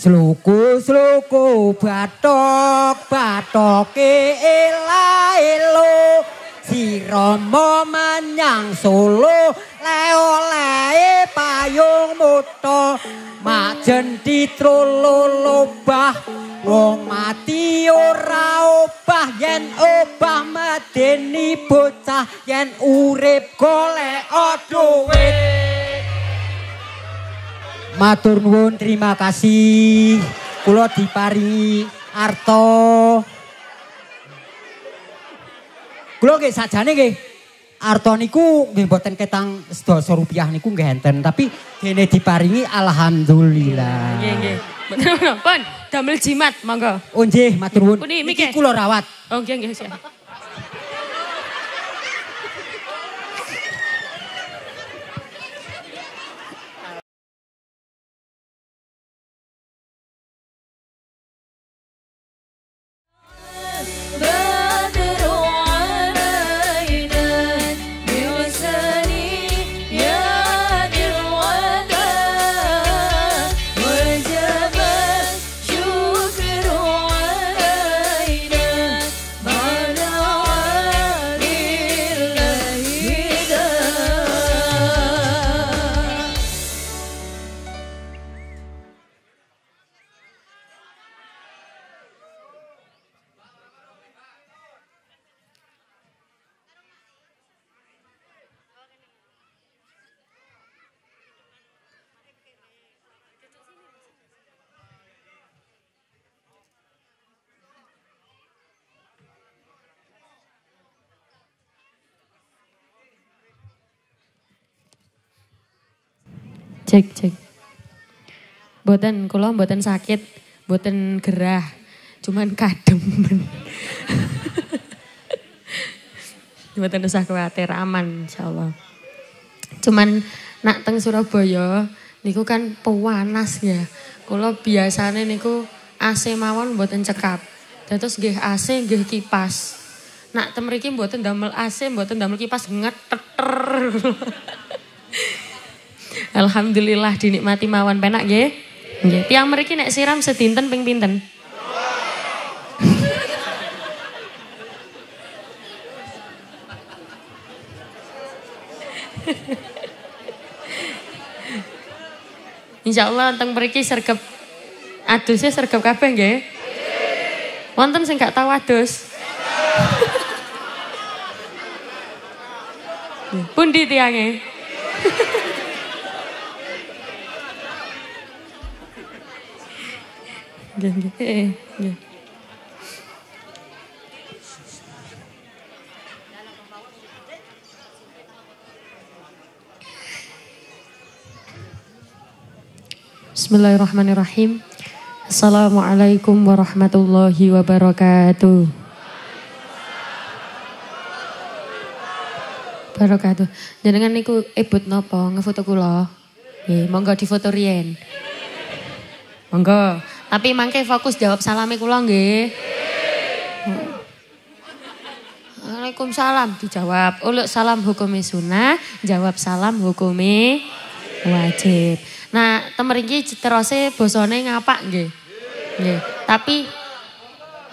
sloku sloku batok batoke elo sirama menyang solo leo lae payung muto majen ditrolo lobah wong mati ora obah yen obah medeni bocah yen urip golek dhuwit Matur nuwun terima kasih. Kulo diparingi arto. Kulo nggih sajane nggih arto niku nggih mboten ketang sedasa rupiah niku nggih enten tapi dene diparingi alhamdulillah. Nggih nggih. Pun damel jimat monggo. Oh nggih matur nuwun. Niki kulo rawat. Oh nggih nggih. Cek, cek. buatan kula buatan sakit, buatan gerah. Cuman kadem, buatan usah khawatir, aman insyaallah. Cuman nak teng Surabaya niku kan pewanas ya. Kula biasanya niku AC mawon buatan cekap. Terus gih AC gih kipas. Nak temeriki buatan damel AC, buatan damel kipas ngeteter. Alhamdulillah dinikmati mawon penak nggih. Nggih. Tiang mriki nek siram sedinten ping pinten? Insya Allah tentang mereka sergap adusnya sergap kape ya? Wonten sing gak tau adus. Pundi tiange? Nggih, nggih. Nggih. Bismillahirrahmanirrahim. Assalamualaikum warahmatullahi wabarakatuh. Barakatuh. Jenengan niku ebut nopo ngefoto kula? Nggih, monggo difoto riyen. Monggo. Tapi mangke fokus jawab salami kula nggih. Waalaikumsalam dijawab. Uluk salam hukumi sunnah, jawab salam hukumi wajib. Nah, temeriki terose bosone ngapa nggih. Nggih. Tapi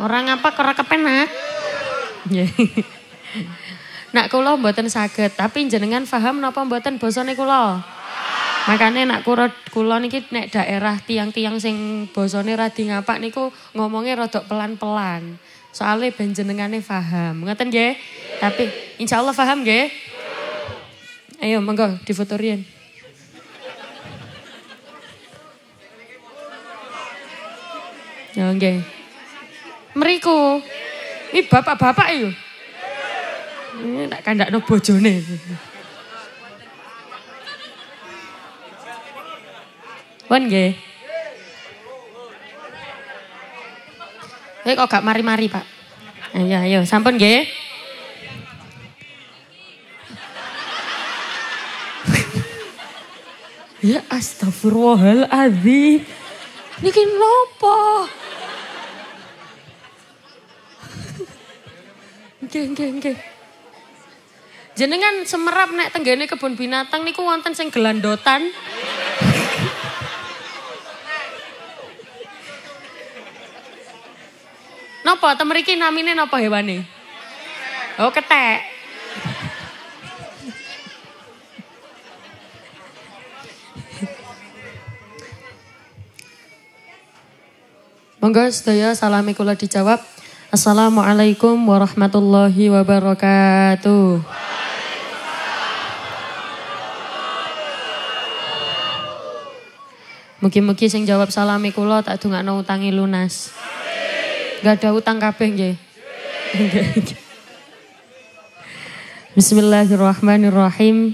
orang ngapa kerak kepenak. Nggih. Nak kula mboten saged, tapi jenengan paham napa mboten bosone kula? Makanya nak kura kula niki nek daerah tiang-tiang sing bosone radi ngapak niku ngomongnya rodok pelan-pelan. Soalnya benjenengane faham Ngeten nggih? Tapi insya Allah faham nggih? Ayo monggo difotorian. Ya nggih. meriku Ini bapak-bapak yo. Tak kandakno bojone. Pun nggih. Kowe eh, kok gak mari-mari, Pak? Eh, ayo iya, iya. ayo, sampun nggih. ya astagfirullahaladzim. Niki nopo? Nggih, nggih, nggih. Jenengan semerap nek tenggene kebun binatang niku wonten sing gelandotan. apa Temeriki namine napa hewane? Oh, ketek. Monggo sedaya salami kula dijawab. Assalamualaikum warahmatullahi wabarakatuh. Mugi-mugi sing jawab salami kula tak dungakno utangi lunas. Gak ada utang kabeh nggih. Bismillahirrahmanirrahim.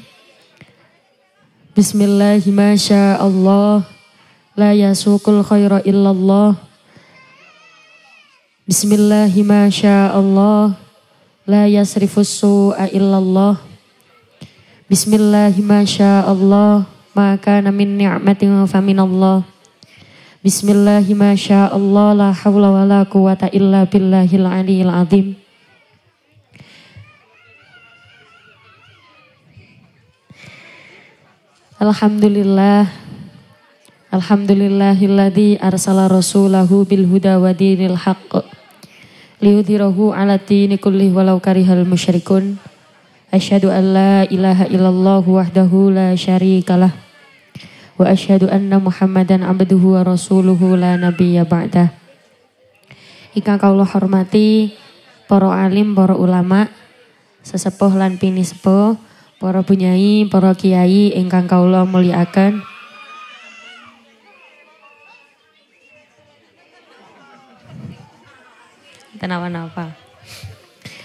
Bismillahirrahmanirrahim. La yasukul khaira illallah. Bismillahirrahmanirrahim. La yasrifus su'a illallah. Bismillahirrahmanirrahim. Maka namin ni'matin minallah Bismillahirrahmanirrahim. La wa la quwata illa billahil aliyil azim. Alhamdulillah. Alhamdulillahilladzi arsala rasulahu bil huda wa dinil haqq. Liudhirahu ala dini kulli walau karihal musyrikun. Asyhadu an la ilaha illallah wahdahu la syarikalah anna muhammadan abduhu wa rasuluhu la nabiyya ba'dah Ika kaulah hormati para alim, para ulama, sesepuh lan pinisepuh, para bunyai, para kiai ingkang kaulah muliakan. Kenapa napa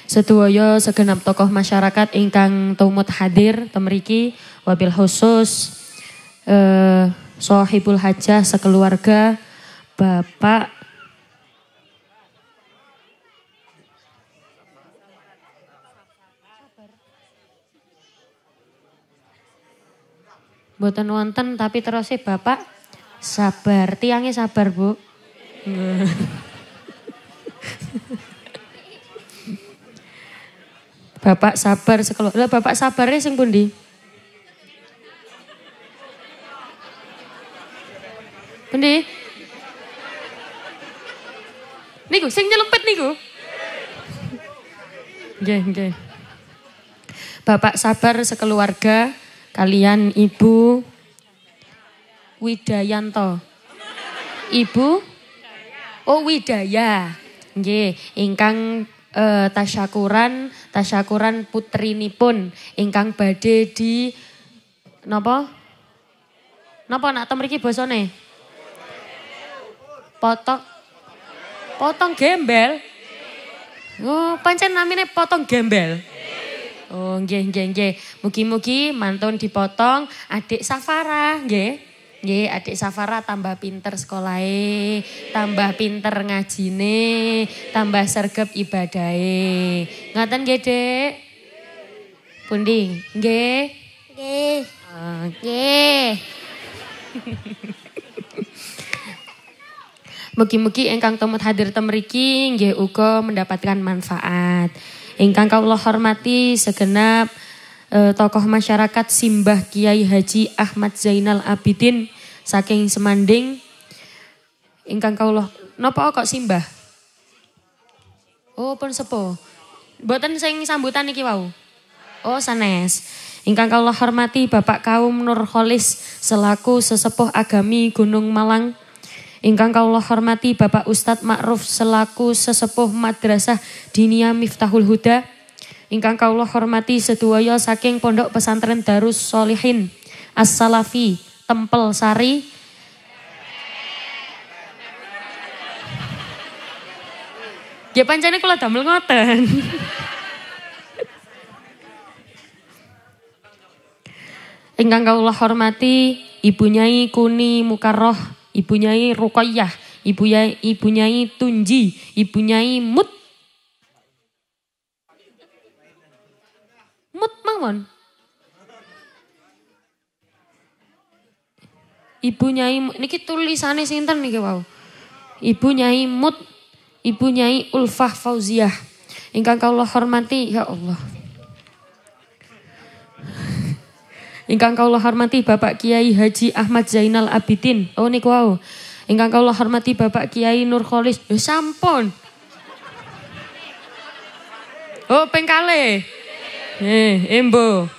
Setuoyo segenap tokoh masyarakat ingkang tumut hadir temeriki wabil khusus Eh, Sohibul Hajah sekeluarga, Bapak Boten wonten tapi sih Bapak sabar, tiangnya sabar Bu. Bapak sabar sekeluarga Lah bapak sabarnya sing pundi? Pendek. Niku sing nyelempit niku. Nggih, nggih. Bapak sabar sekeluarga, kalian Ibu Widayanto. Ibu Oh Widaya. Nggih, ingkang e, tasyakuran, tasyakuran nipun, ingkang badai di nopo? Nopo, nak temriki basane? Potong potong gembel. Oh, pancen namine potong gembel. Oh, nggih nggih nggih. Mugi-mugi mantun dipotong adik Safara, nggih. Nggih, adik Safara tambah pinter sekolahe, tambah pinter ngajine, tambah sergap ibadahe. ngatan gede Dik? Pundi? Nggih. Nggih. Ah. Mugi-mugi engkang tumut hadir temeriki nggih uga mendapatkan manfaat. Engkang kau Allah hormati segenap eh, tokoh masyarakat Simbah Kiai Haji Ahmad Zainal Abidin saking Semanding. Engkang kau loh, nopo kok Simbah? Oh, pun sepo. saya sing sambutan iki wau. Oh, sanes. kau Allah hormati Bapak Kaum Nurholis selaku sesepuh agami Gunung Malang. Ingkang kaulah hormati Bapak Ustadz Ma'ruf selaku sesepuh Madrasah Dinia Miftahul Huda. Ingkang kaulah hormati sedoyo saking Pondok Pesantren Darus Solihin As-Salafi Tempel Sari. Ya pancane kula damel ngoten. Ingkang kaulah hormati Ibu Nyai Kuni Mukarroh ibunya Ruqayyah, ibunya ibunya Tunji, ibunya Mut. Mut mawon. Ibu Nyai niki tulisannya sinten nih wow. Ibu Nyai Mut, Ibu Nyai Ulfah Fauziah. Ingkang kau hormati ya Allah. Ingkang kaula hormati Bapak Kiai Haji Ahmad Zainal Abidin. Oh niku wau. Ingkang kaula hormati Bapak Kiai Nur Kholis. Ya sampun. Oh pengkale. Eh, embo.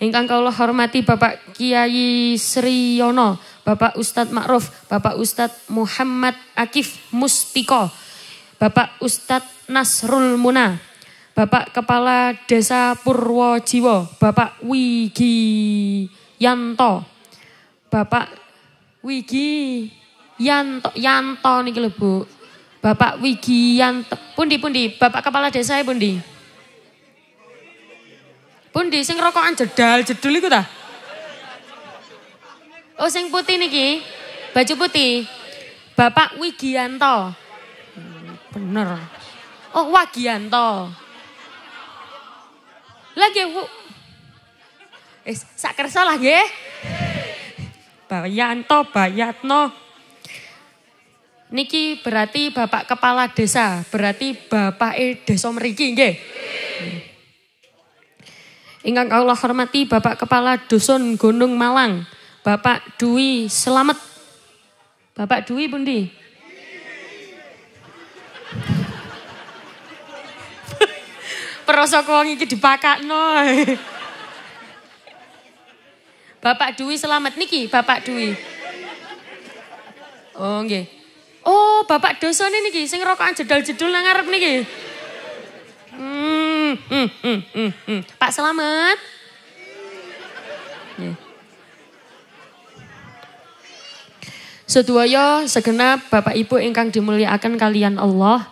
Ingkang kaula hormati Bapak Kiai Sri Yono, Bapak Ustadz Ma'ruf, Bapak Ustadz Muhammad Akif Mustiko, Bapak Ustadz Nasrul Muna, Bapak Kepala Desa Purwojiwo, Bapak Wigi Yanto, Bapak Wigi Yanto, Yanto nih kalau Bu. Bapak Wigi Yanto, pundi pundi, Bapak Kepala Desa ya pundi. Pundi sing rokokan jedal jedul itu ta? Oh sing putih nih ki, baju putih. Bapak Wigianto. Bener. Oh Wagianto. Lagi bu. Eh, sak kersa lah nggih. Bayanto, Bayatno. Niki berarti Bapak Kepala Desa, berarti Bapak E Desa meriki nggih. ingat Allah hormati Bapak Kepala Dusun Gunung Malang, Bapak Dwi Selamat. Bapak Dwi bundi. Perosok wong iki dipakakno. Bapak Dwi selamat niki, Bapak Dwi. Oh nggih. Oh, Bapak ini niki sing rokokan jedal jedul nang ngarep niki. Hmm, hmm, hmm, hmm, hmm. Pak Selamat. Sedoyo segenap Bapak Ibu ingkang dimuliakan kalian Allah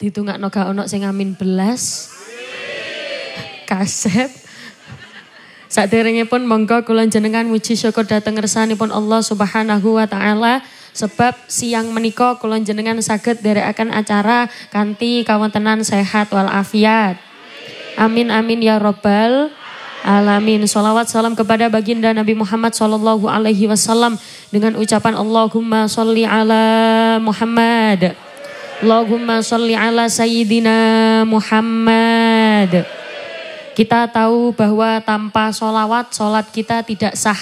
ditunggak noga onok sing amin belas kaset. Saat pun monggo kulon jenengan muji syukur datang dhateng pun Allah Subhanahu wa taala sebab siang meniko kulon jenengan sakit dari akan acara kawan tenan sehat wal afiat. Amin amin ya robbal alamin. Salawat salam kepada baginda Nabi Muhammad sallallahu alaihi wasallam dengan ucapan Allahumma sholli ala Muhammad. Allahumma sholli ala sayyidina Muhammad. Kita tahu bahwa tanpa solawat, sholat kita tidak sah.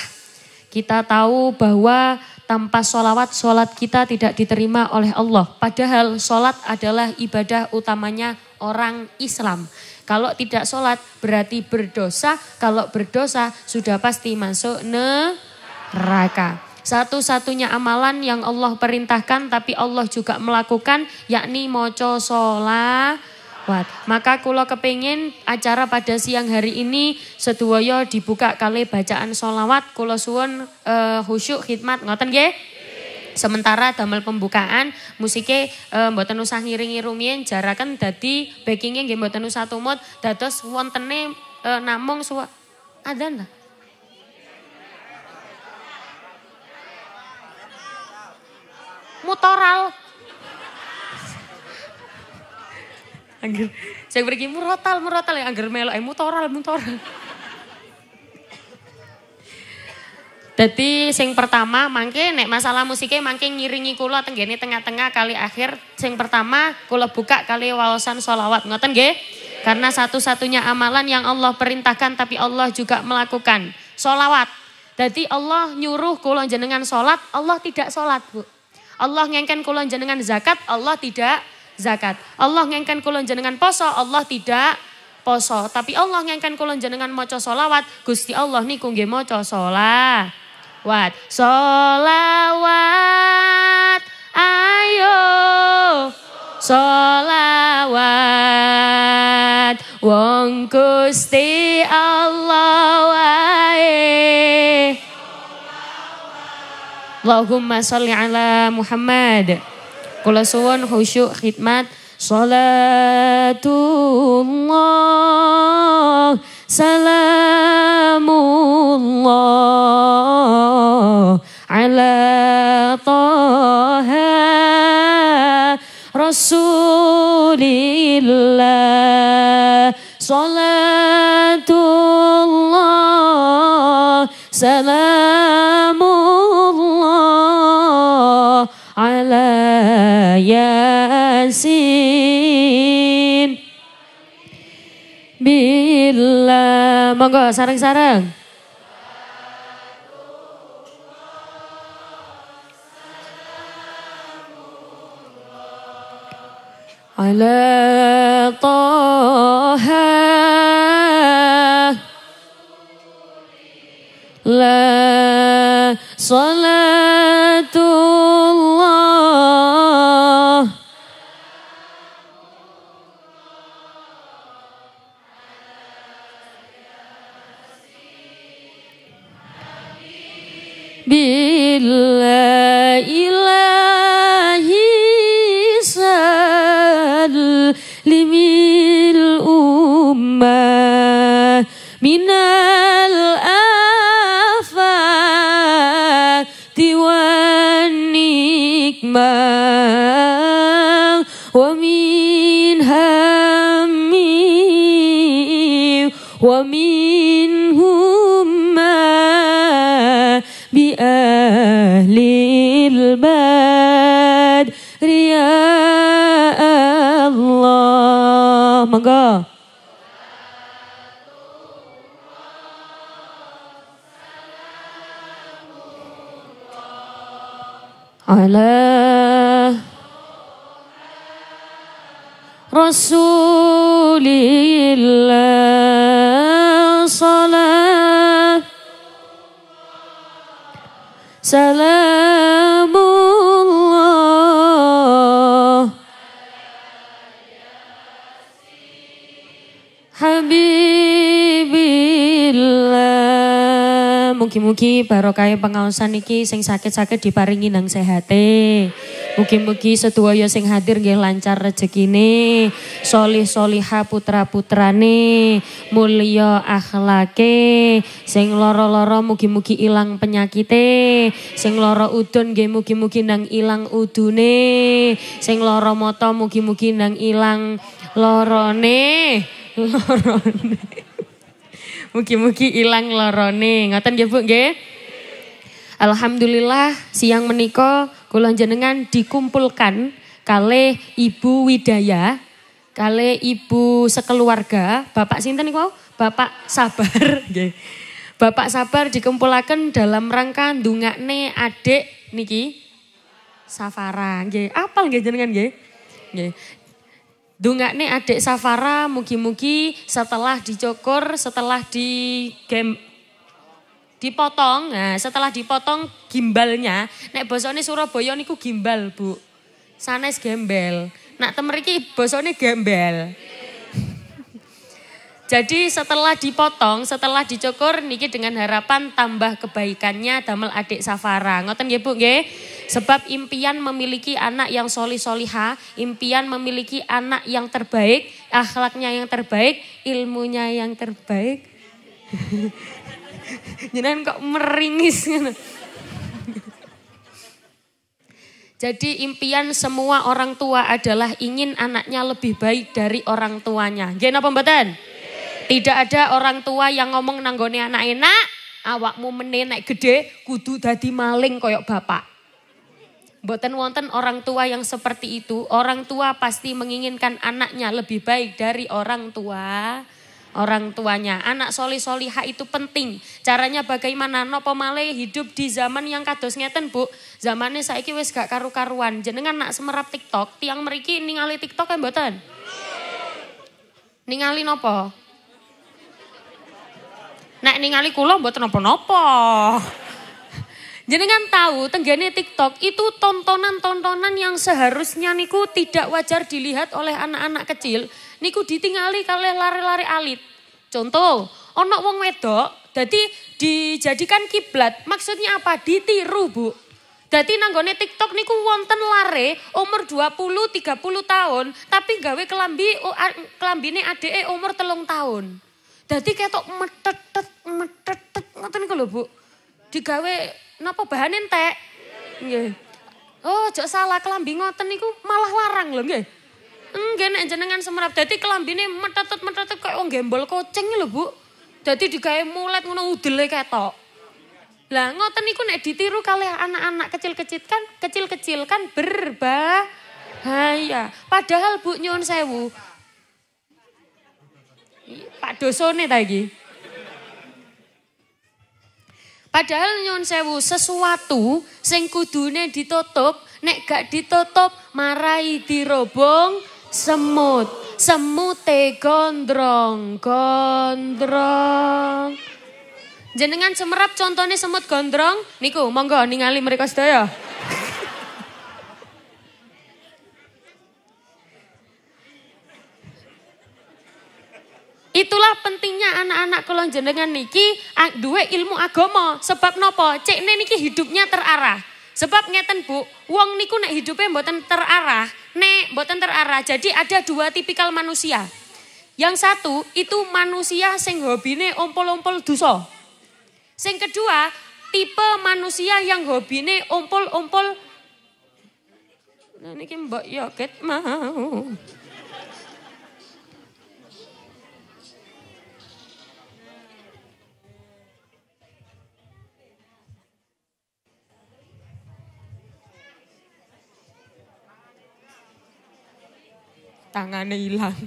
Kita tahu bahwa tanpa solawat, sholat kita tidak diterima oleh Allah. Padahal sholat adalah ibadah utamanya orang Islam. Kalau tidak sholat berarti berdosa, kalau berdosa sudah pasti masuk neraka satu-satunya amalan yang Allah perintahkan tapi Allah juga melakukan yakni moco sholat kuat. Maka kula kepingin acara pada siang hari ini sedoyo dibuka kali bacaan solawat. Kula suwun uh, eh, husyuk khidmat ngoten nggih. Sementara damel pembukaan musike uh, mboten usah ngiringi rumiyin jaraken dadi backingnya, nggih mboten usah tumut dados wontene uh, namung suwa adzan ta. Mutoral Angger saya pergi murotal murotal ya angger melok e mutoral mutoral. Jadi sing pertama mangke nek masalah musiknya mangke ngiringi kula tenggene tengah-tengah kali akhir sing pertama kula buka kali wawasan solawat ngoten nggih? Karena satu-satunya amalan yang Allah perintahkan tapi Allah juga melakukan solawat. Jadi Allah nyuruh kula jenengan salat, Allah tidak salat, Bu. Allah ngengken kula jenengan zakat, Allah tidak zakat. Allah ngengkan kulon jenengan poso, Allah tidak poso. Tapi Allah ngengkan kulon jenengan moco solawat, Gusti Allah niku nggih moco solawat. Solawat, ayo solawat. Wong Gusti Allah wae. Allahumma salli ala Muhammad. Kula suwun khusyuk khidmat Salatullah Salamullah Ala Taha Rasulillah Salatullah Salam yasin bila monggo sarang-sarang Ala طه La صلاة الحكمة ومن همي ومن هم بأهل البدر رياء الله مقام على رسول الله صلاة سلام الله Habibillah mugi-mugi barokah pengawasan niki, sing sakit-sakit diparingi nang sehate. Mugi-mugi sedoyo sing hadir nggih lancar rezekine, solih-soliha putra-putrane, mulya akhlake, sing loro loro mugi-mugi ilang penyakite, sing loro udun nggih mugi-mugi nang ilang udune, sing loro mata mugi-mugi nang ilang lorone, lorone. Mugi-mugi ilang lorone. Ngoten nggih Bu nggih? Alhamdulillah siang menikah. Kulon jenengan dikumpulkan kali Ibu Widaya, kali Ibu sekeluarga, Bapak Sinten niku Bapak Sabar Bapak Sabar dikumpulkan dalam rangka ndungakne adik niki Safara nggih. Apal nggih jenengan nggih? Nggih. Dungakne adik Safara mugi-mugi setelah dicokor setelah di dipotong. Nah, setelah dipotong gimbalnya, nek bosone Surabaya niku gimbal, Bu. Sanes gembel. Nak temeriki bosone gembel. Jadi setelah dipotong, setelah dicukur niki dengan harapan tambah kebaikannya damel adik Safara. Ngoten nggih Bu nggih? Sebab impian memiliki anak yang soli soliha, impian memiliki anak yang terbaik, akhlaknya yang terbaik, ilmunya yang terbaik. Jangan kok meringis. Jadi impian semua orang tua adalah ingin anaknya lebih baik dari orang tuanya. Gena pembetan? Tidak ada orang tua yang ngomong nanggone anak enak, awakmu menenek gede, kudu dadi maling koyok bapak. Boten wonten orang tua yang seperti itu, orang tua pasti menginginkan anaknya lebih baik dari orang tua orang tuanya. Anak soli soliha itu penting. Caranya bagaimana? No pemale hidup di zaman yang kados ngeten bu. Zamannya saya wis gak karu karuan. Jenengan nak semerap TikTok, tiang meriki ningali TikTok kan ya, boten? Ningali nopo? Nek ningali kula mboten nopo-nopo. Jenengan tahu tenggane TikTok itu tontonan-tontonan yang seharusnya niku tidak wajar dilihat oleh anak-anak kecil niku ditingali kalian lari-lari alit. Contoh, ono wong wedok jadi dijadikan kiblat. Maksudnya apa? Ditiru, Bu. Jadi nanggone TikTok niku wonten lare umur 20 30 tahun, tapi gawe kelambi nih ade umur telung tahun. Dadi ketok metetet metetet ngoten niku lho, Bu. Digawe napa bahan entek? Oh, jok salah kelambi ngoten niku malah larang lho nggih. Enggak nek jenengan semerap dadi kelambine metetet-metetet orang gembol kucing lho, Bu. jadi digaya mulet ngono udele ketok. Lah ngoten niku nek ditiru kali anak-anak kecil-kecil kan kecil-kecil kan berbahaya. Padahal Bu nyuwun sewu. Pak dosone ta iki? Padahal nyuwun sewu sesuatu sing kudune ditutup, nek gak ditutup marai dirobong semut. Semute gondrong, gondrong. Jenengan semerap contohnya semut gondrong, niku monggo ningali mereka sedaya. Itulah pentingnya anak-anak kalau jenengan niki dua ilmu agomo. Sebab nopo, cek niki hidupnya terarah. Sebab ngeten bu, uang niku nek hidupnya buatan terarah, nek boten terarah. Jadi ada dua tipikal manusia. Yang satu itu manusia sing hobine ompol-ompol duso. Sing kedua tipe manusia yang hobine ompol-ompol Nah, ini mbak Yoket mau. tangannya hilang.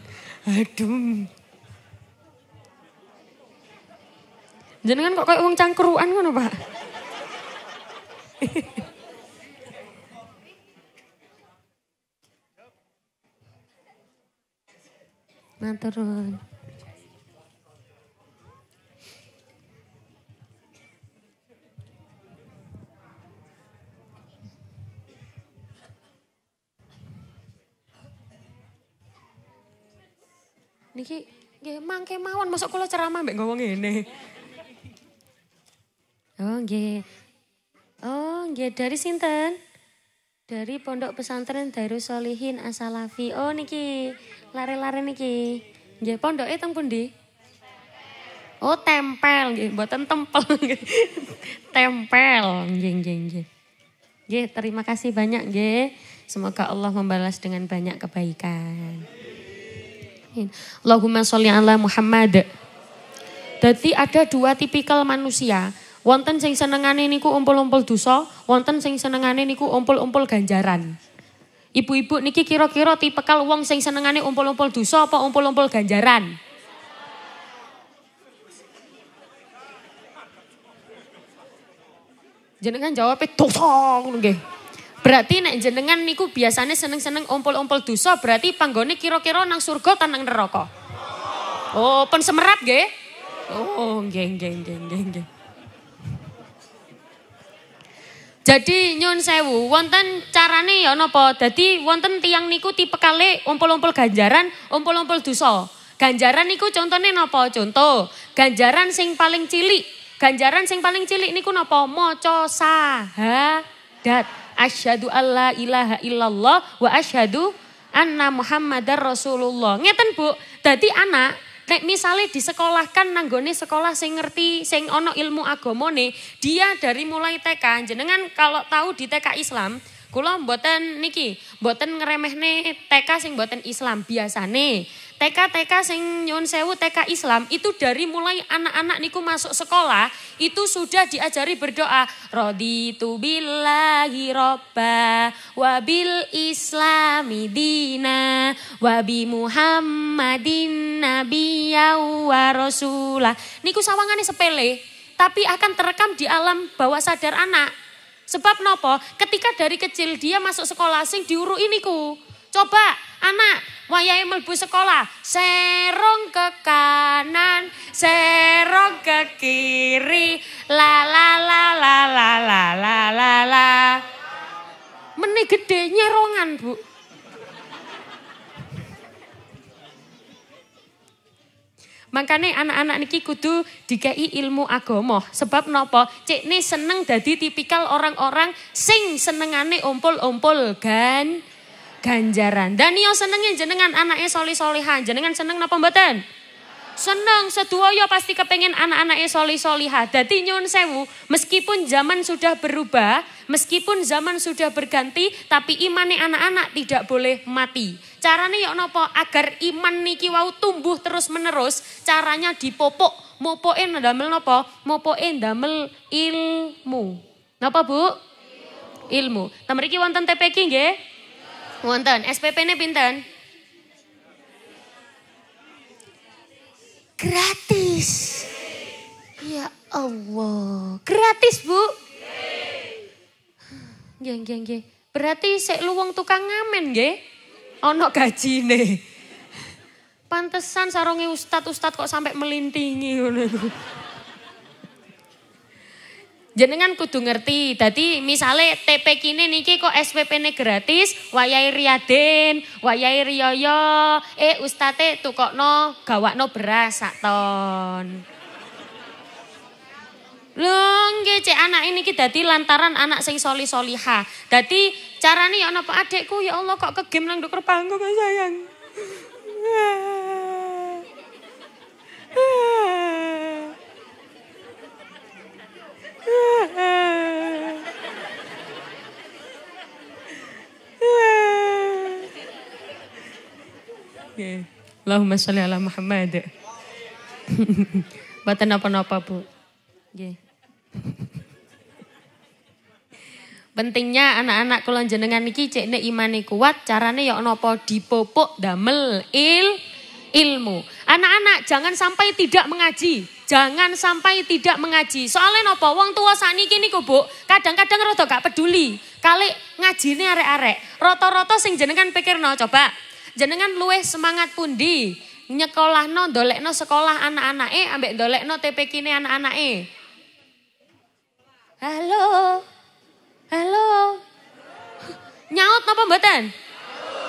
Aduh. Jangan kok kayak uang cangkruan, kan Pak? Maturun. Nah, Niki nggih mangke mawon masuk kula ceramah mbek ngomong ngene. Oh nggih. Oh nggih dari sinten? Dari Pondok Pesantren Darussolihin Solihin Asalafi. Oh niki lare-lare niki. Nggih pondoke teng pundi? Oh tempel nggih, buatan tempel. tempel nggih nggih nggih. Nggih, terima kasih banyak nggih. Semoga Allah membalas dengan banyak kebaikan. Allahumma sholli ala Muhammad. Jadi ada dua tipikal manusia. Wonten sing senengane niku umpul-umpul dosa, wonten sing senengane niku umpul-umpul ganjaran. Ibu-ibu niki kira-kira tipekal wong sing senengane umpul-umpul dosa apa umpul-umpul ganjaran? Jenengan jawabnya dosa ngono nggih. Berarti nek jenengan niku biasanya seneng-seneng ompol-ompol dosa, berarti panggone kiro-kiro nang surga ta kan nang neraka? Oh, pen semerat nggih? Oh, geng-geng-geng-geng. nggih. Jadi nyun sewu, wonten carane ya napa? Dadi wonten tiang niku tipe kali ompol-ompol ganjaran, ompol-ompol dosa. Ganjaran niku contohnya napa? Contoh, ganjaran sing paling cilik. Ganjaran sing paling cilik niku mo napa? Maca dat asyhadu alla ilaha illallah wa asyhadu anna muhammadar rasulullah. Ngeten Bu, dadi anak nek misalnya disekolahkan nanggone sekolah sing ngerti sing ono ilmu agamane, dia dari mulai TK jenengan kalau tahu di TK Islam Kula mboten niki, mboten ngeremehne TK sing mboten Islam biasane. TK-TK sing nyun sewu TK Islam itu dari mulai anak-anak niku masuk sekolah itu sudah diajari berdoa Rodi tu billahi roba wabil islami dina wabi muhammadin Nabi wa rasulah niku sawangane sepele tapi akan terekam di alam bawah sadar anak sebab nopo ketika dari kecil dia masuk sekolah sing diuru ku coba Anak, wayahe mlebu sekolah, serong ke kanan, serong ke kiri, la la la la la la la la la. Meni gede nyerongan, Bu. Makanya anak-anak niki kudu dikai ilmu agama. Sebab nopo, cik nih seneng jadi tipikal orang-orang sing senengane ompol-ompol gan ganjaran. Dan senengnya jenengan anaknya soli-solihan, Jenengan seneng apa mboten? Seneng sedoyo pasti kepengen anak-anaknya soli solihah. Dadi nyun sewu, meskipun zaman sudah berubah, meskipun zaman sudah berganti, tapi imannya anak-anak tidak boleh mati. Caranya yuk nopo agar iman niki wau tumbuh terus menerus, caranya dipopok. mopoin damel nopo? mopoin damel ilmu. Napa Bu? Ilmu. Tamriki nah, wonten TPK nggih? Wonten. SPP-ne pinten? Gratis. Ya Allah. Gratis, Bu. Geng-geng-geng, Berarti sik luang tukang ngamen nggih. Ono gajine. Pantesan sarungnya ustad-ustad kok sampai melintingi ngono Jenengan kudu ngerti. Dadi misale TP kini niki kok SPP-ne gratis, wayahe Riyadin, wayahe Rioyo, eh ustate tukokno gawakno beras sak ton. Lho nggih anak ini kita di lantaran anak sing soli soliha. cara nih ya napa adekku ya Allah kok kegem nang dokter panggung sayang. Allahumma sholli ala Muhammad. Batan apa-apa Bu. Nggih. Pentingnya anak-anak kula jenengan iki cekne imane kuat, carane ya napa dipopok damel il ilmu. Anak-anak jangan sampai tidak mengaji. Jangan sampai tidak mengaji. Soalnya nopo wong tua saat ini kini Bu, kadang-kadang rotok gak peduli. Kali ini arek-arek. Roto-roto sing jenengan pikir no, coba Jenengan luwe semangat nyekolah pundi dolek no sekolah anak anak eh ambek dolek no TP kini anak anak eh Halo. Halo. Nyaut apa mboten?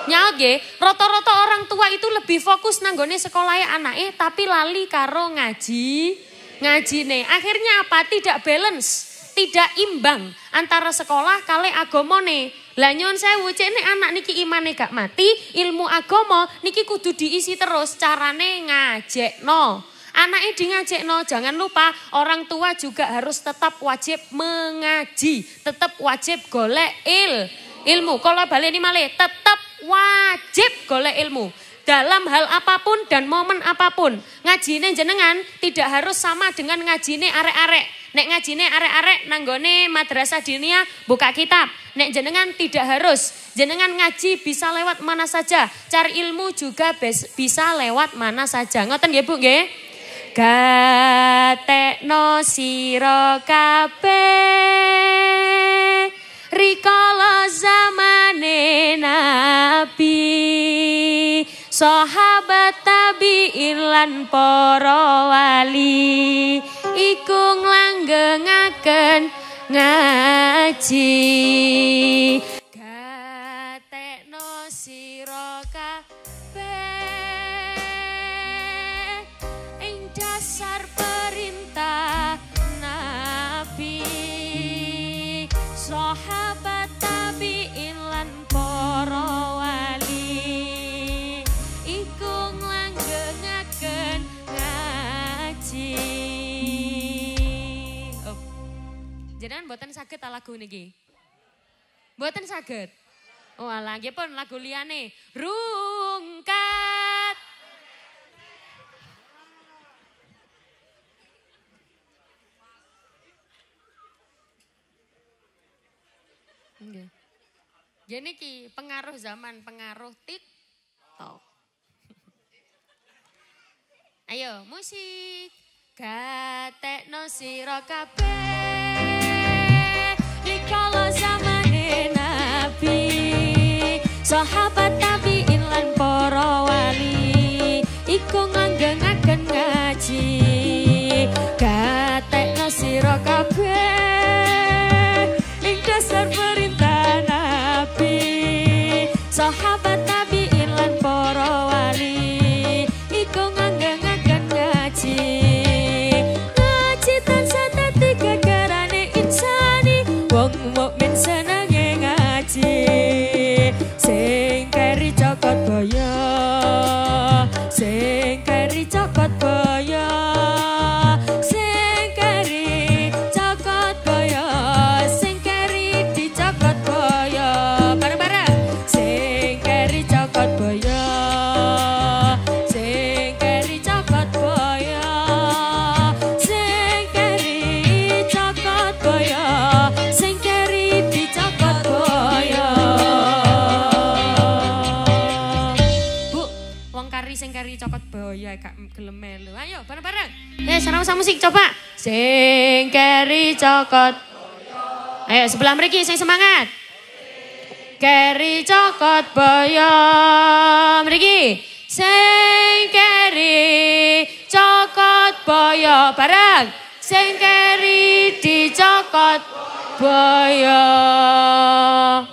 Nyaut nggih. roto-roto orang tua itu lebih fokus nanggone sekolah ya anak eh tapi lali karo ngaji ngaji ngajine. Akhirnya apa? Tidak balance, tidak imbang antara sekolah kali agomone. Lah saya sewu cek nek anak niki imane gak mati, ilmu agama niki kudu diisi terus carane ngajekno. Anaknya di ngajekno, jangan lupa orang tua juga harus tetap wajib mengaji, tetap wajib golek il, ilmu. Kalau balik ini tetap wajib golek ilmu dalam hal apapun dan momen apapun. Ngajine jenengan tidak harus sama dengan ngajine arek-arek. Nek ngajine arek-arek nanggone madrasah dinia buka kitab. Nek jenengan tidak harus. Jenengan ngaji bisa lewat mana saja. Cari ilmu juga bisa lewat mana saja. Ngoten ya Bu nggih? Gatekno sira kabeh rikala zamane nabi sahabat tabiin lan poro wali iku langgengaken ngaji Buatan sakit ta lagu niki? Buatan sakit? Oh alah nggih pun lagu Liane, Rungkat. Jadi Ya pengaruh zaman, pengaruh TikTok. Ayo musik. no siro kabeh kalau sama nabi sahabat tak lah gak gelem melu. Ayo bareng-bareng. eh sarang sama musik coba. Sing keri cokot. Ayo sebelah mriki sing semangat. Keri cokot boyo mriki. Sing keri cokot boyo bareng. Sing keri dicokot boyo. Surabaya.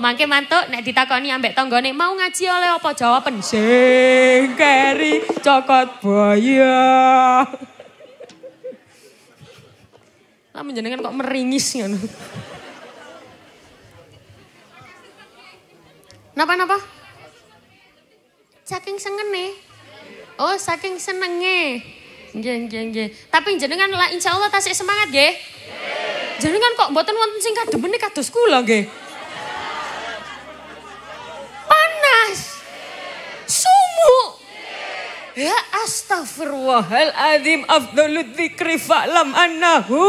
Mangke mantuk nek ditakoni ambek tanggane mau ngaji oleh apa jawaban sing keri cokot baya. Lah menjenengan kok meringis ngono. Napa napa? Saking sengene. Oh, saking senenge. Nggih, nggih, nggih. Tapi jenengan lah insya Allah tasik semangat nggih. Jenengan kok mboten wonten sing kademene kados kula nggih. Panas. sumu Ya astagfirullahaladzim afdolud dzikri fa'lam annahu.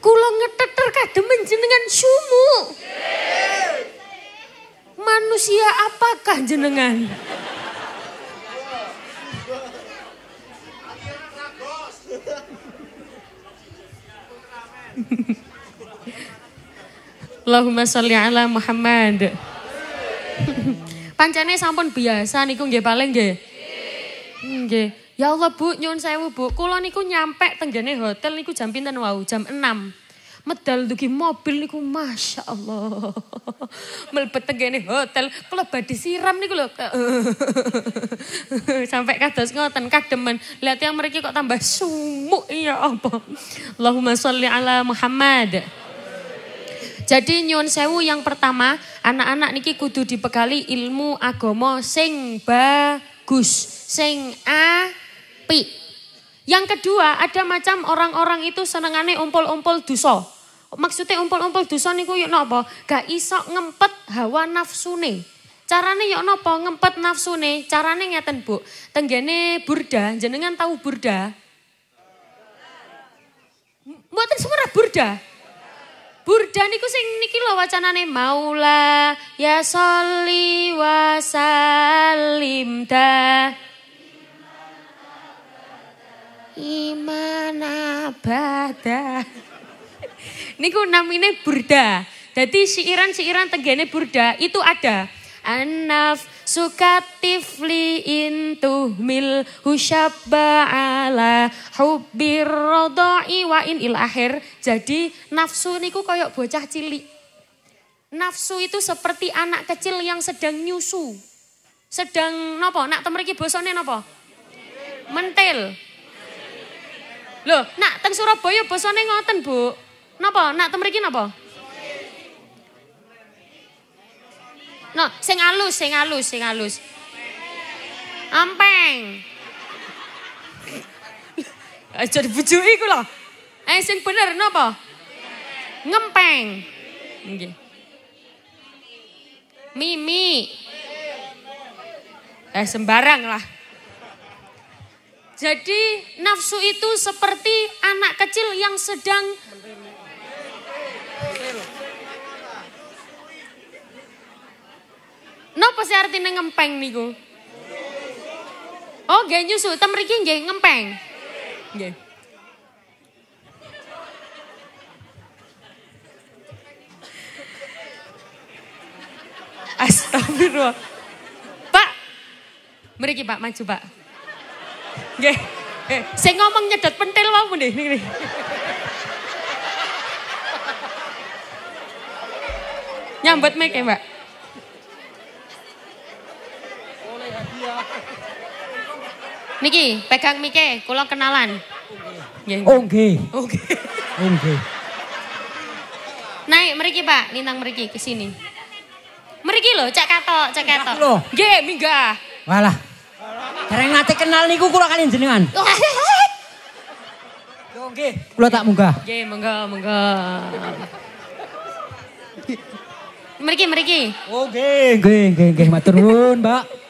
Kulo ngeteter kademen jenengan sumu. Manusia apakah jenengan? Allahumma sholli ala Muhammad. Pancene sampun biasa niku nggih paling nggih. Nggih. Ya Allah Bu, nyun sewu Bu, kula niku nyampe tenggene hotel niku jam pinten wau? Jam 6 medal duki mobil niku Masya Allah. Melebet tenggene hotel kalau badi siram niku loh Sampai kados ngoten kademen. Lihat yang mereka kok tambah sumuk ya apa. Allahumma sholli ala Muhammad. Jadi nyon sewu yang pertama, anak-anak niki kudu dibekali ilmu agomo sing bagus, sing api. Yang kedua, ada macam orang-orang itu senengane ompol-ompol duso maksudnya umpul-umpul dosa niku yuk ya nopo gak iso ngempet hawa nafsune carane yuk ya nopo ngempet nafsune carane ngeten bu tenggene burda jenengan tahu burda buatin semua burda burda niku sing niki lho wacanane maula ya soli wa salim da iman abadah. Niku namine burda. Jadi siiran-siiran tegene burda itu ada. Anaf sukatifli intuh mil husyabba ala hubbir rodoi wa in il akhir. Jadi nafsu niku koyok bocah cilik. Nafsu itu seperti anak kecil yang sedang nyusu. Sedang nopo, nak temeriki bosone nopo? Mentil. Loh, nak teng Surabaya bosone ngoten, Bu. Napa? Nak temriki napa? No, sing alus, sing alus, sing alus. Ampeng. Aja ku lah. Eh sing bener napa? Ngempeng. Nggih. Mimi. Eh sembarang lah. Jadi nafsu itu seperti anak kecil yang sedang Napa sih artinya ngempeng niku? Oh, gak nyusu. Temriki geng ngempeng. Geng. Astagfirullah. Pak. Meriki Pak maju, Pak. Geng. Eh, saya ngomong nyedot pentil wae deh nih. Nyambut make ya, Mbak. Niki, pegang mike, kula kenalan. Oke, oke, oke. Naik meriki Pak, nintang meriki ke sini. Meriki lho, cak katok, cak katok. lo. Nggih, minggah. Walah. Dereng nate kenal niku kula kalian jenengan. Oke. Kula tak munggah. Nggih, munggah, munggah. Meriki, meriki. oke, oke, nggih, nggih, nggih, matur nuwun, Mbak.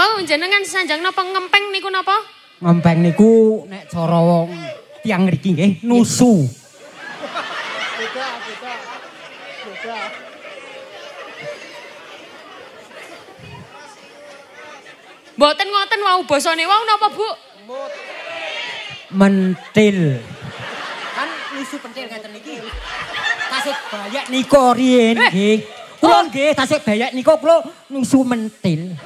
Wow, jenengan sanjang napa ngempeng niku napa? Ngempeng niku nek cara wong tiang ngriki nggih nusu. Beda, beda. Beda. Mboten ngoten wau basane wau napa, Bu? Mentil. Kan nusu pentil ngaten niki. Tasik bayak niko riyen eh. nggih. Kula oh. nggih tasik bayak niko kula nusu mentil.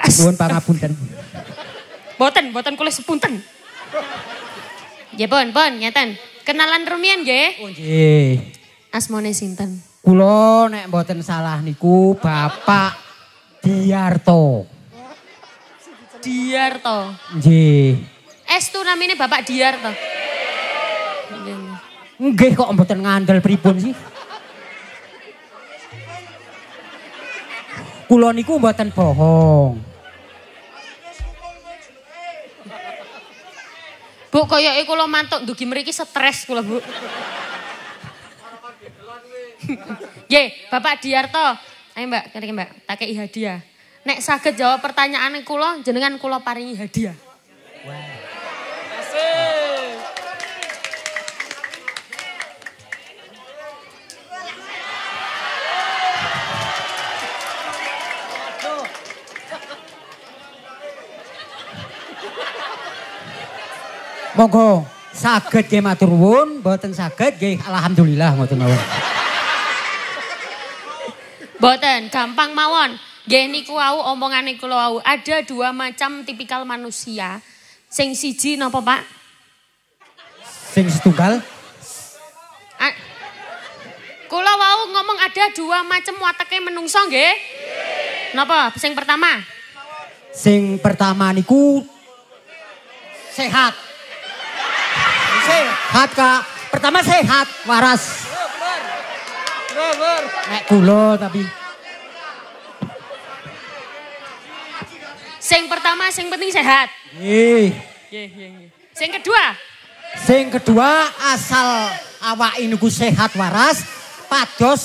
Nuwun pangapunten. Boten, boten kulis sepunten. Ya bon, bon, nyatan. Kenalan rumian ya? Oh, nggih. Asmane sinten? Kulo nek boten salah niku Bapak Diarto. Diarto. Nggih. Estu namine Bapak Diarto. Nggih kok mboten ngandel pripun sih? Kulon niku mboten bohong. Bu, iku lo mantuk dugi meriki stres kula, Bu. Ye, Bapak Diarto. Ayo Mbak, kira Mbak, tak kei hadiah. Nek sakit jawab pertanyaan kula, jenengan kula paringi hadiah. Wow. Asik. Monggo. Saged nggih matur nuwun, mboten saged nggih alhamdulillah ngoten mawon. Mboten, gampang mawon. Nggih niku wau omongane kula wau. Ada dua macam tipikal manusia. Sing siji napa, Pak? Sing setunggal? A kula wau ngomong ada dua macam wateke menungso nggih. Napa? Sing pertama? Sing pertama niku sehat. Sehat kak. Pertama sehat, waras. Bener. Nek kulo tapi. Sing pertama sing penting sehat. Nggih. Sing kedua? Sing kedua asal awak niku sehat waras, pados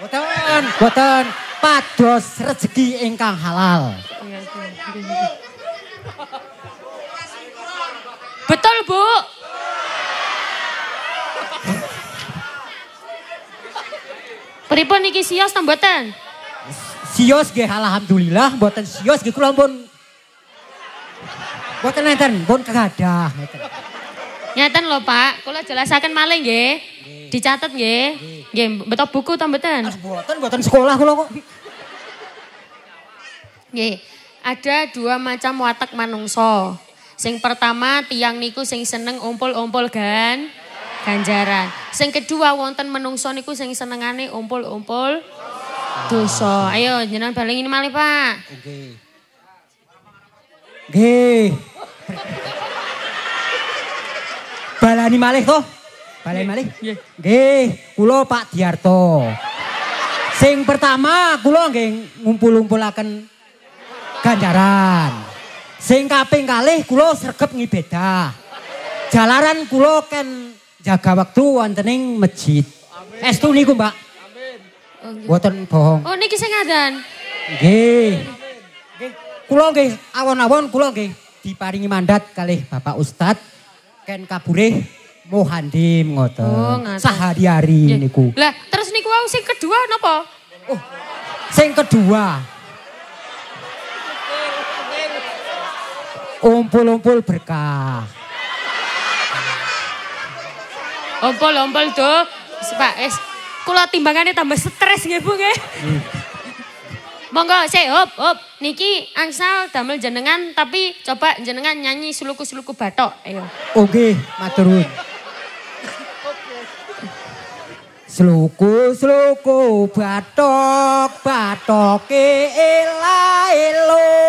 Boten, boten, pados rezeki engkang halal. Betul, Bu? Pripun iki sios ta mboten? Sios nggih alhamdulillah, mboten sios nggih kula pun Mboten nenten, pun kegadah ngeten. Ngeten lho, Pak. Kula jelasaken malih nggih. Dicatet nggih. Nggih, beto buku ta mboten? Mboten, mboten sekolah kula kok. Nggih. Ada dua macam watak manungso. Sing pertama tiang niku sing seneng ompol ompol gan ganjaran. Sing kedua wonten menungso niku sing senengane ompol ompol dosa. Ayo jenengan ini malih, Pak. Nggih. Balani malih to? Balani malih? Nggih. Kulo Pak Diarto. Sing pertama kulo nggih ngumpul akan ganjaran. Sing kaping kalih kula sregep ngibedah. Jalaran kula ken jaga waktu ing masjid. Estu niku, Mbak. Amin. Boten bohong. Oh niki sing ngadan. Nggih. Nggih. Kula nggih awon-awon kula nggih diparingi mandat kalih Bapak ustad ken kabure Mohandim ngoten. Oh, Sehari-hari niku. Lah, terus niku wau sing kedua napa? Oh. Sing kedua. Umpul-umpul berkah. Umpul-umpul tuh, Pak Es. Kulo timbangannya tambah stres nggih Bu nggih. Hmm. Monggo sik hop hop niki angsal damel jenengan tapi coba jenengan nyanyi suluku-suluku batok ayo. Oke, oh, matur nuwun. Sluku sluku batok ke elai elo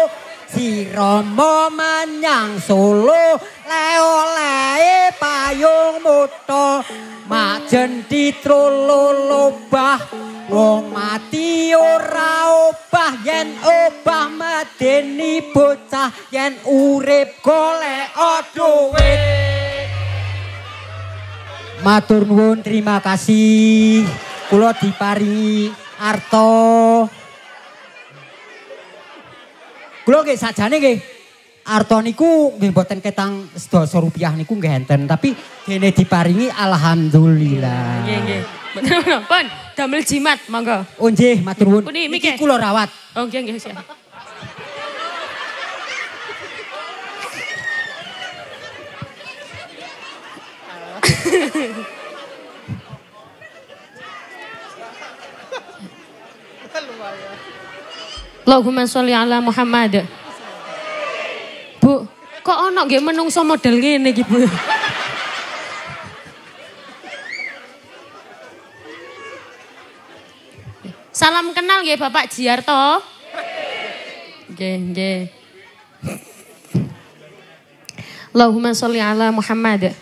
Romo menyang Solo leo lae payung muto majen ditrolo lobah wong mati ora obah yen obah medeni bocah yen urip golek duit matur nuwun terima kasih kula diparingi arto Kula nggih sajane nggih arta niku nggih mboten ketang sedasa rupiah niku nggih enten tapi dene diparingi alhamdulillah. Nggih nggih. Pun damel jimat monggo. Oh nggih matur nuwun. Iki kula rawat. Oh nggih nggih siap. Allahumma sholli ala Muhammad. Bu, kok ono nggih menungso model ngene iki, Bu? Salam kenal nggih Bapak Jiarto. Nggih, nggih. Allahumma sholli ala Muhammad.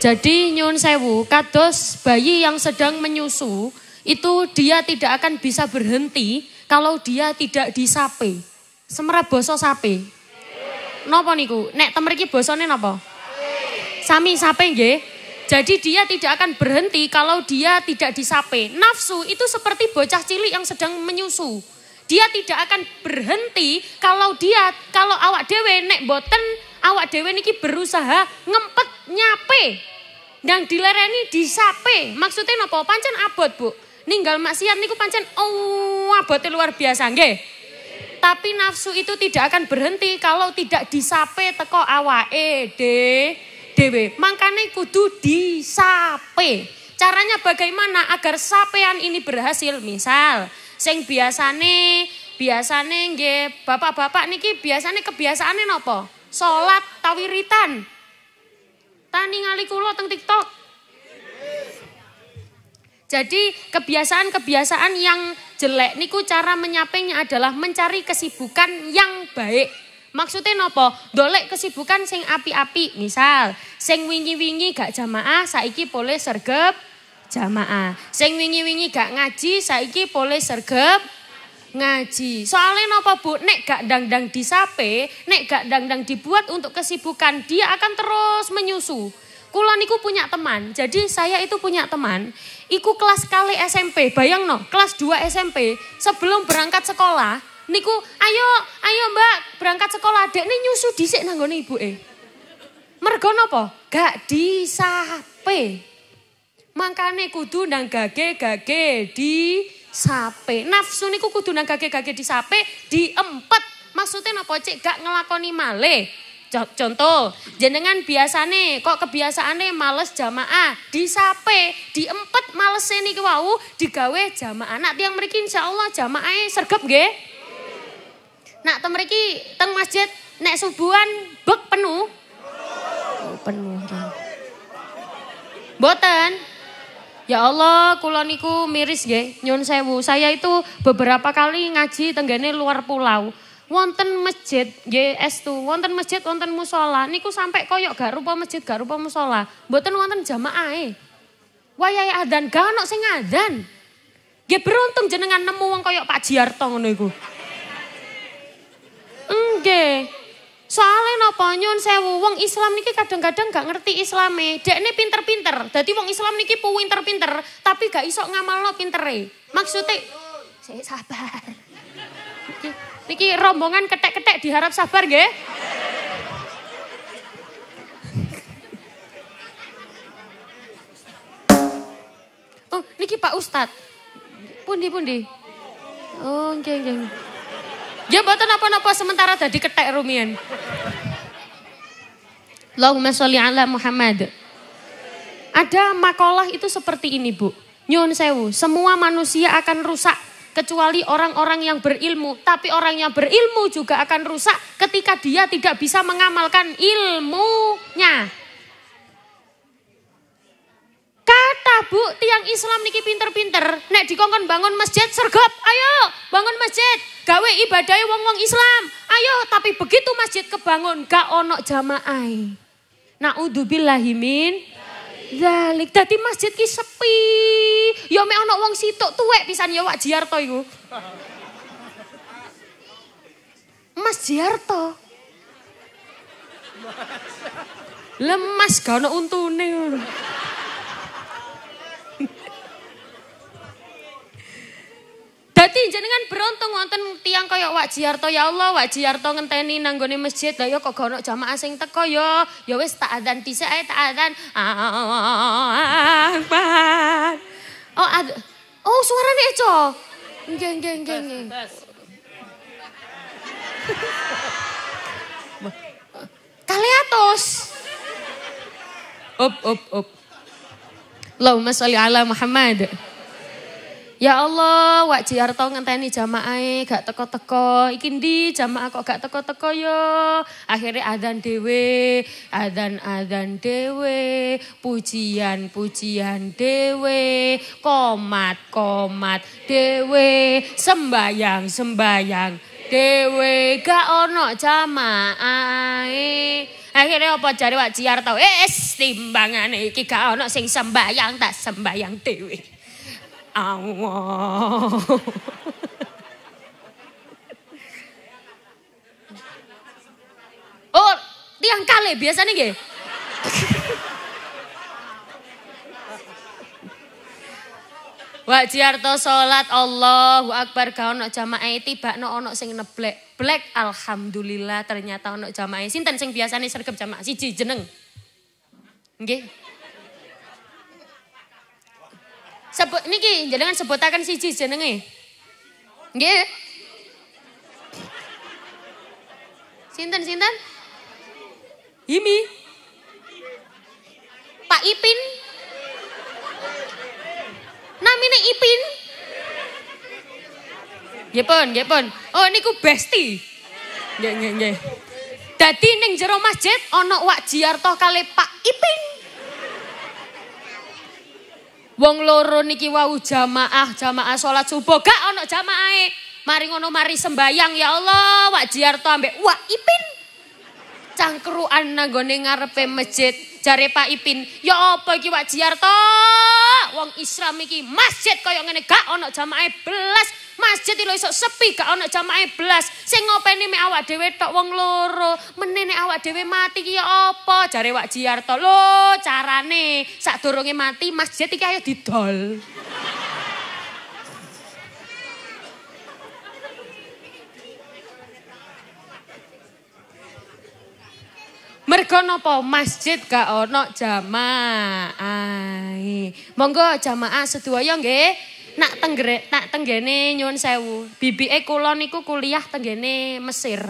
Jadi nyun sewu, kados bayi yang sedang menyusu itu dia tidak akan bisa berhenti kalau dia tidak disape. semera boso sape. Napa niku? Nek temeriki bosone napa? Sami sape nggih. Jadi dia tidak akan berhenti kalau dia tidak disape. Nafsu itu seperti bocah cilik yang sedang menyusu. Dia tidak akan berhenti kalau dia kalau awak dewe nek boten awak dewe niki berusaha ngempet nyape. Yang dilereni disape. Maksudnya nopo Pancen abot, Bu ninggal maksiat niku pancen oh abote luar biasa nggih. Tapi nafsu itu tidak akan berhenti kalau tidak disape teko awake de dewe. Makanya kudu disape. Caranya bagaimana agar sapean ini berhasil? Misal, sing biasane biasane nggih bapak-bapak niki biasane kebiasaane nopo Salat tawiritan. Tani ngali kula teng TikTok. Jadi kebiasaan-kebiasaan yang jelek niku cara menyapainya adalah mencari kesibukan yang baik. Maksudnya nopo? Dolek kesibukan sing api-api. Misal, sing wingi-wingi gak jamaah, saiki boleh sergap jamaah. Sing wingi-wingi gak ngaji, saiki boleh sergap ngaji. Soalnya nopo bu, nek gak dangdang disape, nek gak dangdang dibuat untuk kesibukan, dia akan terus menyusu. Kulon niku punya teman, jadi saya itu punya teman Iku kelas kali SMP, bayang no, kelas 2 SMP, sebelum berangkat sekolah, niku ayo, ayo mbak berangkat sekolah, dek ini nyusu disik nanggone ibu eh. Mergo nopo? Gak disape. Makane kudu nang gage-gage di sape. Nafsu niku kudu nang gage-gage di sape, diempet. Maksudnya nopo cek gak ngelakoni male. Contoh, jenengan nih. kok kebiasaan nih males jamaah, disape, diempet ini ke wau digawe jamaah. Nak mereka insya Allah, jamaahnya sergap nggih. Nak teng mereka teng masjid nek subuhan bek penuh. Oh, penuh. Boten. Ya Allah, kuloniku miris gak? nyun sewu. Saya itu beberapa kali ngaji tenggane luar pulau wonten masjid yes tuh, wonten masjid wonten musola niku sampai koyok gak rupa masjid gak rupa musola buatan wonten jamaah, eh. Wayai gak ono sing adan. nggih beruntung jenengan nemu wong koyok Pak Jiarto ngono iku Engge. Soalnya napa nyun sewu wong Islam niki kadang-kadang gak ngerti Islame. Dekne pinter-pinter. Dadi wong Islam niki puing pinter-pinter, tapi gak iso ngamalno pintere. Maksudnya saya sabar. Niki rombongan ketek-ketek diharap sabar gak? Oh, niki Pak Ustad. Pundi-pundi. Oh, nggih nggih. Ya mboten apa-apa sementara tadi ketek rumian. Allahumma sholli ala Muhammad. Ada makalah itu seperti ini, Bu. Nyun sewu, semua manusia akan rusak kecuali orang-orang yang berilmu. Tapi orang yang berilmu juga akan rusak ketika dia tidak bisa mengamalkan ilmunya. Kata bu, tiang Islam niki pinter-pinter. Nek dikongkon bangun masjid, sergap. Ayo, bangun masjid. Gawe ibadahnya wong-wong Islam. Ayo, tapi begitu masjid kebangun, gak onok jamaai. Na'udzubillahimin Zalik dadi masjid ki sepi. Ya mek ana wong sitok tuwek pisan ya Wak Jiarto iku. Mas Jiarto. Lemas gak ana untune ngono. Berarti jenengan beruntung wonten tiang kaya Wak Jiarto ya Allah, Wak Jiarto ngenteni nanggone masjid. Lah ya kok gak ono jamaah sing teko ya. Ya wis tak adzan dhisik ae tak adzan. Akbar. Oh, ad oh suarane Eco. Nggih, nggih, nggih, nggih. Kaliatus. Up, up, up. Allahumma sholli ala Muhammad. Ya Allah, wak tau ngenteni jamaai, e, gak teko-teko. ikin di jamaah kok gak teko-teko yo. Akhirnya adan dewe, adan adan dewe, pujian-pujian dewe, komat-komat dewe, sembayang-sembayang dewe, gak ono jamaai. E. Akhirnya apa cari wak tau, Eh, timbangan iki gak ono sing sembayang tak sembayang dewe. Allah. Oh, tiang kali biasanya gak? Wak Jiarto sholat Allahu Akbar ga ono jamaah tiba no ono sing neblek blek alhamdulillah ternyata ono jamaah sinten sing biasanya sergap jamaah siji jeneng nggih Sebut niki jenengan si siji jenenge. Nggih. Sinten sinten? Himi. Pak Ipin. Namine Ipin. Nggih pun, nggih pun. Oh niku Besti. Nggih nggih nggih. Dadi ning jero masjid ana wak Jiarto kali Pak Wong loro niki wau jamaah, jamaah sholat subuh gak ono jamaah, e. Mari ngono mari sembayang ya Allah, wak jiarto ambek wak Ipin. Cangkruan nanggone ngarepe masjid jare Pak Ipin, ya apa iki wak jiarto? Wong Islam iki masjid kaya ngene gak ana jamaahe belas Masjid lho iso sepi gak ono jamaah belas. Sing ngopeni mek awak dhewe tok wong loro. Menene awak dhewe mati ki ya apa? Jare Wak Jiarto. Lho, carane sadurunge mati masjid iki ayo didol. Mergo napa masjid gak ono jamaah. Monggo jamaah sedaya nggih nak tenggere nak tenggene nyuwun sewu. e kula niku kuliah tenggene Mesir.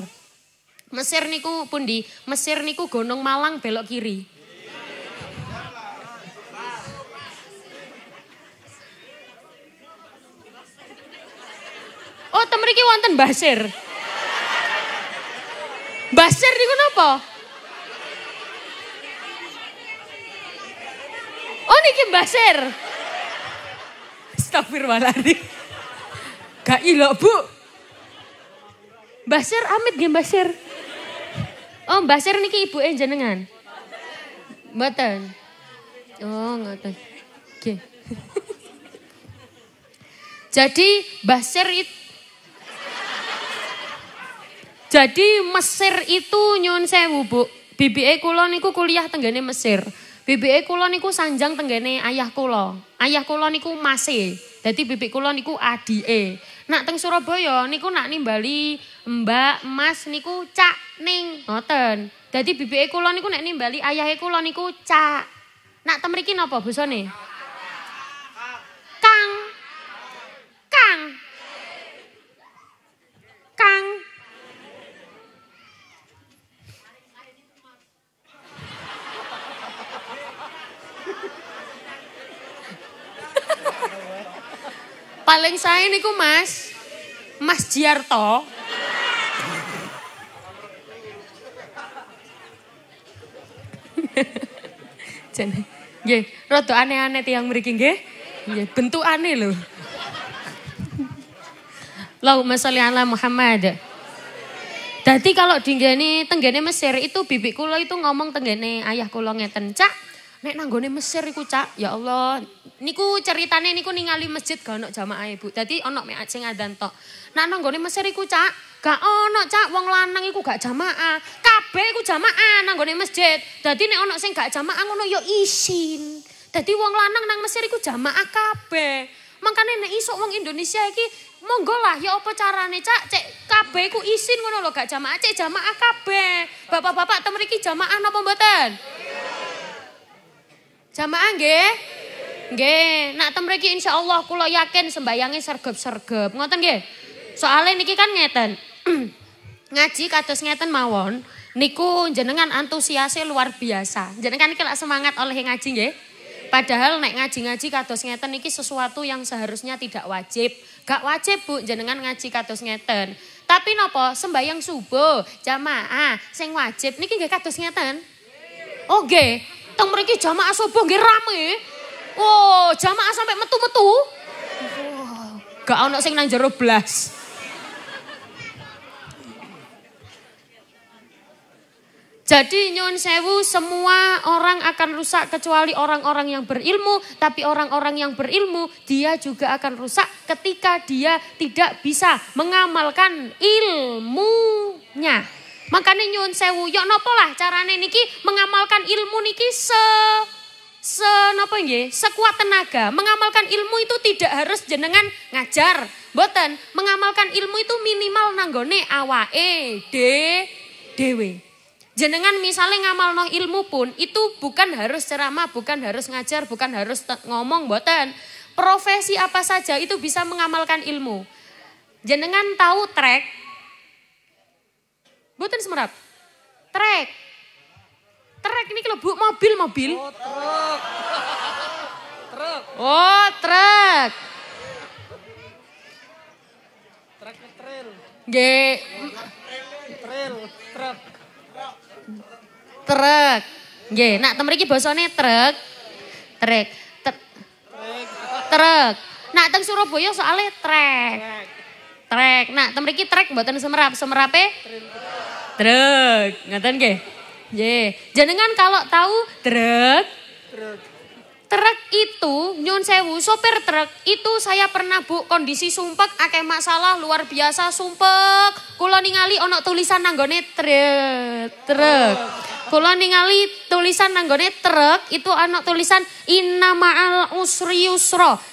Mesir niku pundi? Mesir niku Gunung Malang belok kiri. Oh, temeriki wonten Basir. Basir niku napa? Oh niki Basir. Astagfirullahaladzim. Gak ilok bu. Mbak Sir, amit gak Mbak Sir? Oh Mbak Sir niki ibu eh jenengan? Mboten. Oh ngoten. Oke. Jadi Basir Sir itu Jadi Mesir itu nyun sewu, Bu. BBE kulon niku kuliah tenggane Mesir. Bibike kula niku sanjang tenggene ayah kula. Ayah kula niku Mase. Dadi bibik kula niku adike. Nak teng Surabaya niku nak nimbali Mbak Mas niku Cak Ning ngoten. Dadi bibike kula niku nek nimbali ayahe kula niku Cak. Nak temriki napa bosone? Yang saya niku Mas Mas Jiarto. Jadi, Nggih, rotu aneh-aneh tiang mriki gih, bentuk bentuk loh, loh Lalu masalahnya Muhammad. Jadi kalau ini tenggene Mesir itu bibik kulo itu ngomong tenggene ayah kulo ngeten, "Cak, nek nanggone Mesir iku, Cak, ya Allah, Niku ceritane niku ningali masjid gak ono jamaah Ibu. Dadi ono mek sing adzan tok. Nah nang gone Mesir iku Cak, gak ono Cak wong lanang iku gak jamaah. Kabeh iku jamaah nang gone masjid. Dadi nek ono sing gak jamaah ngono yo ya isin. Dadi wong lanang nang Mesir iku jamaah kabeh. Makane nek isuk wong Indonesia iki monggo lah ya apa carane Cak cek kabeh ku isin ngono lho gak jamaah cek jamaah kabeh. Bapak-bapak temen iki jamaah napa mboten? Jamaah nggih? Nggih, nak ten Insya Allah kula yakin sembayangin sergep-sergep. Ngoten nggih. Soalnya niki kan ngeten. Ngaji kados ngeten mawon niku jenengan antusiasnya luar biasa. Jenengan iki semangat oleh ngaji nggih. Padahal naik ngaji-ngaji kados ngeten niki sesuatu yang seharusnya tidak wajib. Gak wajib Bu jenengan ngaji kados ngeten. Tapi nopo sembayang subuh jamaah sing wajib niki nggih kados ngeten. Oke, oh, okay. teng mriki jamaah subuh nggih rame. Wow, jamaah sampai metu-metu. Wow, gak ono sing nang jero Jadi nyon sewu semua orang akan rusak kecuali orang-orang yang berilmu. Tapi orang-orang yang berilmu dia juga akan rusak ketika dia tidak bisa mengamalkan ilmunya. Makanya nyun sewu, yuk nopo lah carane niki mengamalkan ilmu niki se senapa nggih, sekuat tenaga. Mengamalkan ilmu itu tidak harus jenengan ngajar, boten. Mengamalkan ilmu itu minimal nanggone awake d dewe. Jenengan misalnya ngamal no ilmu pun itu bukan harus ceramah, bukan harus ngajar, bukan harus ngomong, boten. Profesi apa saja itu bisa mengamalkan ilmu. Jenengan tahu trek? Boten semerap. Trek Trek ini kalau bu mobil mobil. Oh truk. truk. Oh truk. Trek trail. Nggih. Trail, truk. Truk. g nak temen iki bosone truk. Trek. Trek. Nak teng Surabaya soalnya trek. Trek. Nak temen iki trek buatan semerap, semerape? Truk. ngatain nggih. Ye. Jenengan kalau tahu truk. Truk. Truk itu nyun sewu sopir truk itu saya pernah Bu kondisi sumpek akeh masalah luar biasa sumpek. Kulo ningali ono tulisan nanggone truk. Truk. Oh. Kulo ningali tulisan nanggone truk itu anak tulisan inna ma'al usri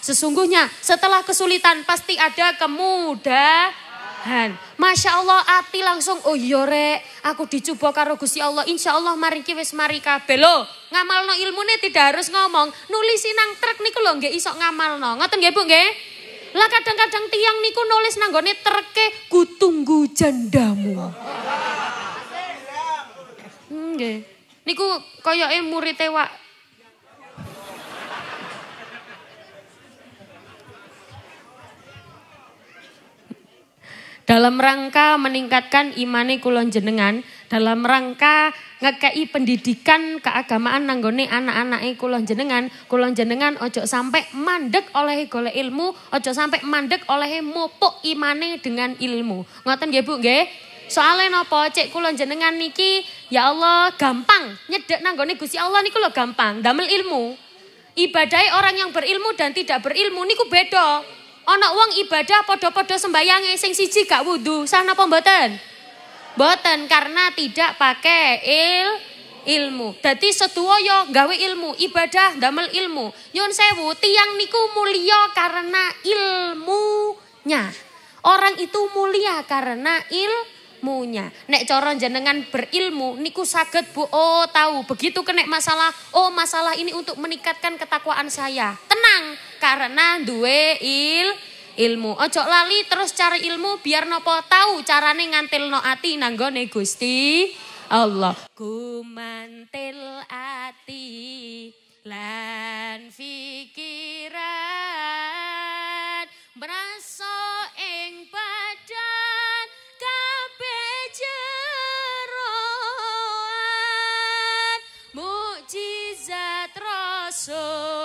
Sesungguhnya setelah kesulitan pasti ada kemudahan Tuhan. Masya Allah ati langsung oh yore iya, aku dicoba karo Gusti Allah. Insya Allah mari ki mari kabeh lo. Ngamalno ilmu tidak harus ngomong. Nulisi nang truk niku lho isok ngamal ngamalno. ngateng gak Bu nggih? Lah kadang-kadang tiang niku nulis nang gone treke gutunggu jandamu. Hmm, niku koyoke murid Wak dalam rangka meningkatkan imani kulon jenengan, dalam rangka ngekei pendidikan keagamaan nanggone anak-anak kulon jenengan, kulon jenengan ojo sampai mandek oleh gole ilmu, ojo sampai mandek oleh mopok imane dengan ilmu. Ngoten nggih Bu nggih? Soalnya nopo cek kulon jenengan niki ya Allah gampang nyedek nanggone gusi Allah niku lo gampang damel ilmu. Ibadai orang yang berilmu dan tidak berilmu niku bedo. Ono wong ibadah podo-podo sembayang sing siji gak wudhu. Sah napa mboten? Mboten karena tidak pakai il ilmu. Dadi sedoyo ya gawe ilmu, ibadah damel ilmu. Nyun sewu, tiang niku mulia karena ilmunya. Orang itu mulia karena ilmunya. Nek coron jenengan berilmu niku saged Bu. Oh, tahu. Begitu kena masalah, oh masalah ini untuk meningkatkan ketakwaan saya. Tenang, karena duwe il ilmu. Ojo lali terus cari ilmu biar nopo tahu carane no ati nanggone Gusti Allah. Gumantil ati lan pikiran braso ing badan kabeh jeroan mukjizat rasul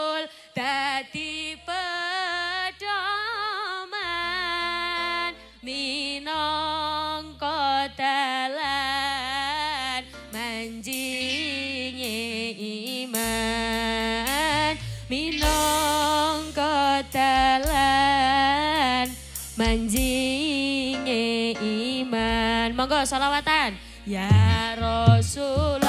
monggo solawatan ya Rasul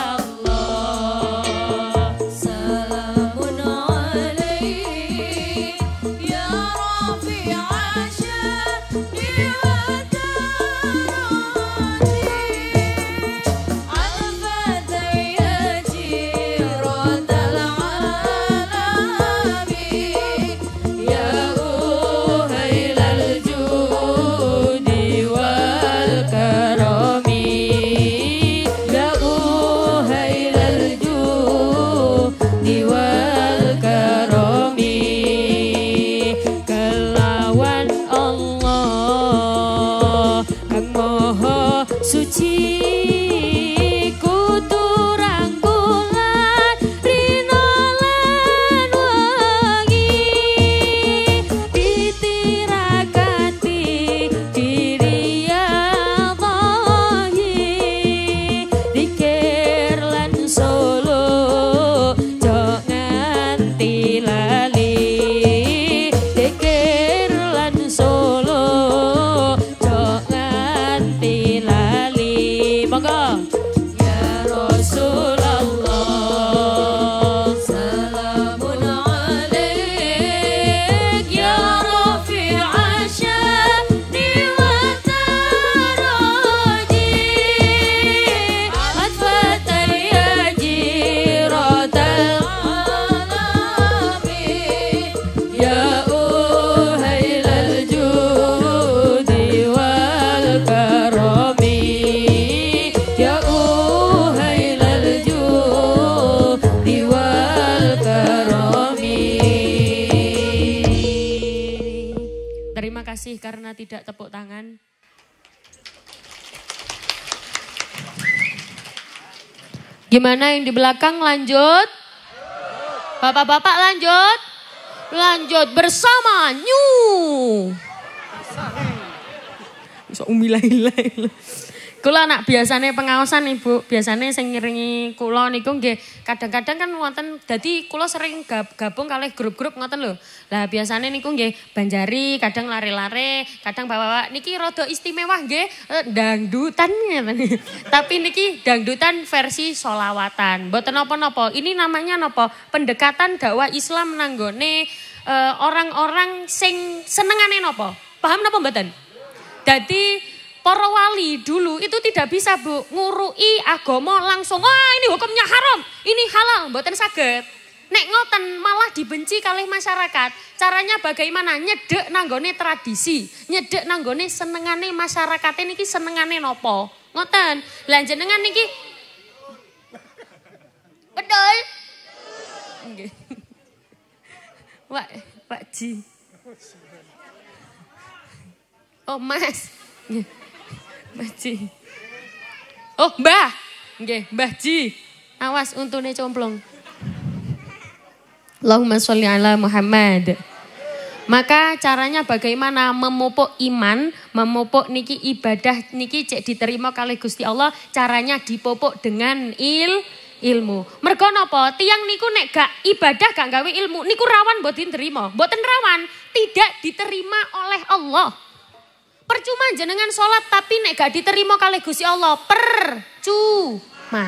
Gimana yang di belakang lanjut? Bapak-bapak lanjut? Lanjut bersama New. Bisa umilah-ilah. Kula anak biasanya pengawasan Ibu, biasanya saya ngiringi kula niku nggih kadang-kadang kan wonten jadi kulo sering gabung kalih grup-grup ngoten lho. Lah biasane niku nggih banjari, kadang lari-lari, kadang bawa-bawa niki rada istimewa nggih eh, dangdutan Tapi niki dangdutan versi solawatan. Mboten napa-napa. Ini namanya napa? Pendekatan dakwah Islam nanggone eh, orang-orang uh, sing senengane napa? Paham napa mboten? Dadi para wali dulu itu tidak bisa bu ngurui agomo langsung wah ini hukumnya haram ini halal mboten sakit nek ngoten malah dibenci kali masyarakat caranya bagaimana nyedek nanggone tradisi nyedek nanggone senengane masyarakat ini senengane nopo ngoten lanjut dengan niki betul nggih Wak, Pak Ji. Oh, Mas. Mbah Oh, Mbah. Nggih, Mbah Ji. Awas untune complong. Allahumma sholli ala Muhammad. Maka caranya bagaimana memupuk iman, memupuk niki ibadah niki cek diterima kali Gusti Allah, caranya dipupuk dengan il ilmu. Mergo napa? Tiang niku nek gak ibadah gak gawe ilmu, niku rawan mboten terima. Mboten rawan, tidak diterima oleh Allah. Percuma jenengan sholat tapi nek gak diterima kali Gusti Allah. Percuma.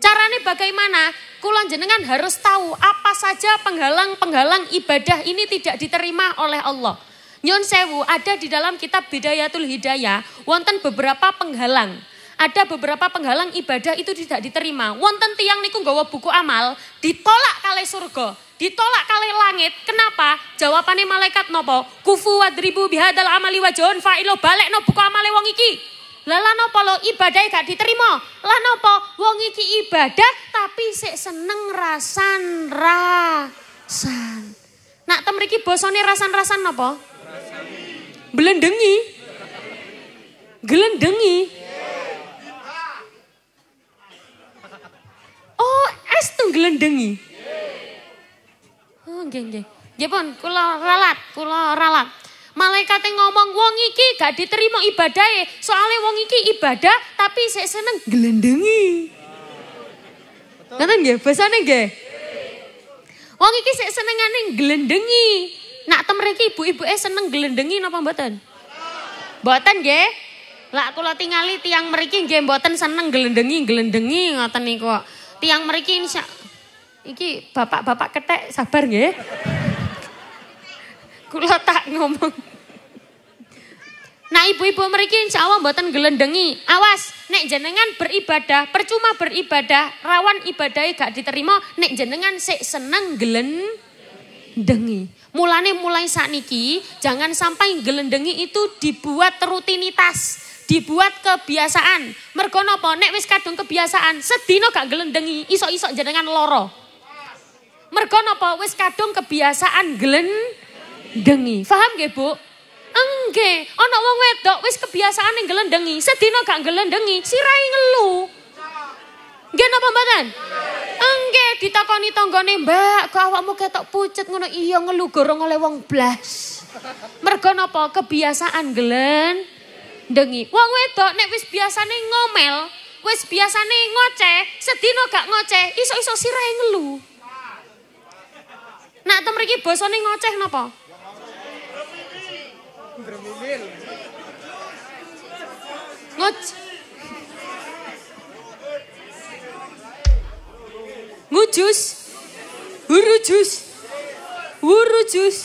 Caranya bagaimana? Kulon jenengan harus tahu apa saja penghalang-penghalang ibadah ini tidak diterima oleh Allah. Nyon sewu ada di dalam kitab Bidayatul Hidayah, wonten beberapa penghalang ada beberapa penghalang ibadah itu tidak diterima. Wonten tiang niku gawa buku amal, ditolak kali surga, ditolak kali langit. Kenapa? Jawabannya malaikat nopo, kufu wadribu bihadal amali wajon fa'ilo balik no buku amale wong iki. Lala nopo lo ibadah gak diterima. Lah nopo wong iki ibadah tapi sik seneng rasan rasan. Nak temriki bosone rasan-rasan nopo? Belendengi. Gelendengi. Oh, es tuh gelendengi. Oh, geng-geng, Ya pun kula ralat, kulo ralat. Malaikat yang ngomong wong iki gak diterima ibadahnya. Soalnya wong iki ibadah tapi saya seneng gelendengi. Nonton gak? bahasa gak? Wong iki saya seneng aneh gelendengi. Nak temreki ibu-ibu eh seneng gelendengi napa mboten? Mboten gak? Lah kalau tingali tiang meriki gak mboten seneng gelendengi gelendengi ngata nih kok tiang meriki ini, iki bapak-bapak ketek sabar nggih. Kula tak ngomong. Nah ibu-ibu meriki insya Allah buatan gelendengi. Awas, nek jenengan beribadah, percuma beribadah, rawan ibadah gak diterima, nek jenengan sik seneng gelendengi. Mulane mulai saat niki, jangan sampai gelendengi itu dibuat rutinitas dibuat kebiasaan. Mergo nopo nek wis kadung kebiasaan, sedina gak gelendengi, iso-iso jenengan loro. Mergo nopo wis kadung kebiasaan gelendengi. faham nggih, Bu? Enggak, ana wong wedok wis kebiasaan yang gelendengi, sedina gak gelendengi, sirai ngelu. Nggih napa mboten? Enggak, ditakoni tanggane, "Mbak, kok awakmu ketok pucet ngono?" iyo ngelu gorong oleh wong blas. Mergo nopo kebiasaan gelen dengi. Wong wedok nek wis biasane ngomel, wis biasane ngoceh, sedina gak ngoceh, iso-iso sirahe ngelu. Nak to mriki basane ngoceh napa? Ngoceh. Ngujus. Hurujus. Hurujus.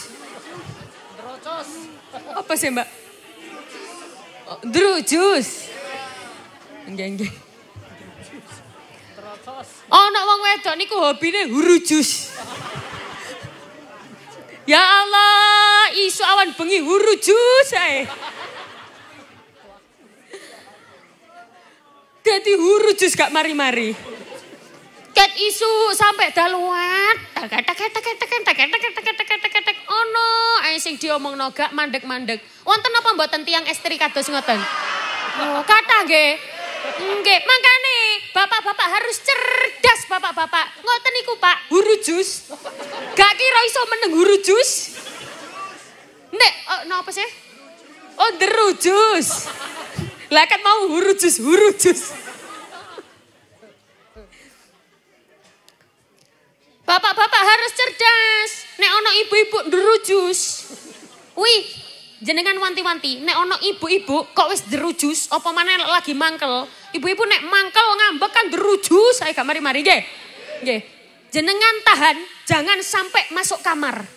Apa sih, Mbak? Drujus. Enggak enggak. Oh, nak wong wedok niku hobine huru jus. Ya Allah, isu awan bengi huru jus ae. Dadi huru gak mari-mari ket isu sampai daluat tak tekan tekan tekan tekan tekan tekan tekan tekan tekan oh no ae sing omong noga mandek-mandek wonten apa mboten tiang estri kados ngoten oh kata ge. nggih makanya bapak-bapak harus cerdas bapak-bapak ngoten iku Pak huru jus gak kira iso meneng huru jus nek oh, apa sih oh derujus lah kan mau huru jus huru jus Bapak-bapak harus cerdas. Nek ono ibu-ibu derujus. Wih, jenengan wanti-wanti. Nek ono ibu-ibu kok wis derujus. Apa mana lagi mangkel. Ibu-ibu nek mangkel ngambek kan derujus. Ayo gak mari-mari. Jenengan tahan, jangan sampai masuk kamar.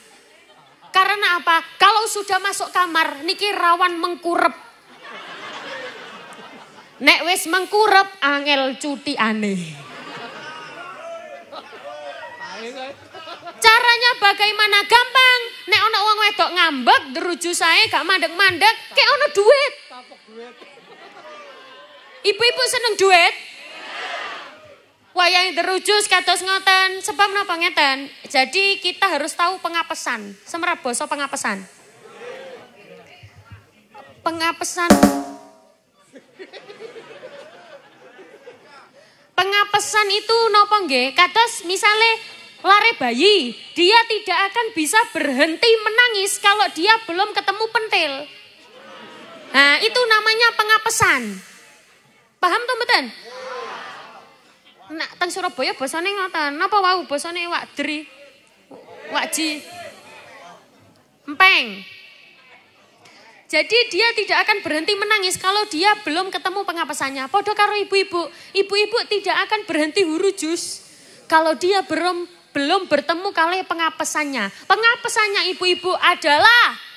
Karena apa? Kalau sudah masuk kamar, niki rawan mengkurep. Nek wis mengkurep angel cuti aneh. Caranya bagaimana? Gampang. Nek ono uang wedok ngambek, deruju saya gak mandek-mandek, kayak ono duit. Ibu-ibu seneng duit? Wayang deruju sekatos ngoten, sebab napa ngeten? Jadi kita harus tahu pengapesan. Semerap boso pengapesan. Pengapesan. Pengapesan itu nopo nggih? Kados misale lare bayi, dia tidak akan bisa berhenti menangis kalau dia belum ketemu pentil. Nah, itu namanya pengapesan. Paham tuh betul? Nah, teng Surabaya bosone ngoten. Napa wau bosone wak dri? Wak ji. Empeng. Jadi dia tidak akan berhenti menangis kalau dia belum ketemu pengapesannya. Podo karo ibu-ibu. Ibu-ibu tidak akan berhenti huru jus kalau dia belum belum bertemu kali pengapesannya. Pengapesannya ibu-ibu adalah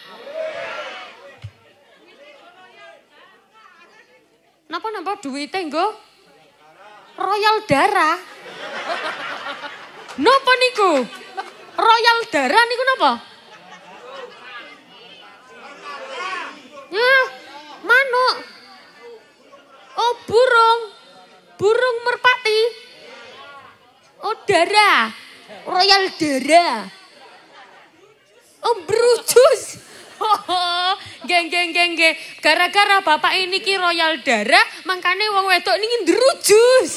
Napa napa duwite nggo? Royal darah. Napa niku? Royal darah niku napa? Ya, manuk. Oh, burung. Burung merpati. Oh, darah. Royal Dera. Oh Brutus. geng geng geng geng. Gara-gara bapak ini ki Royal Dera, makanya wong wedok ini Brutus.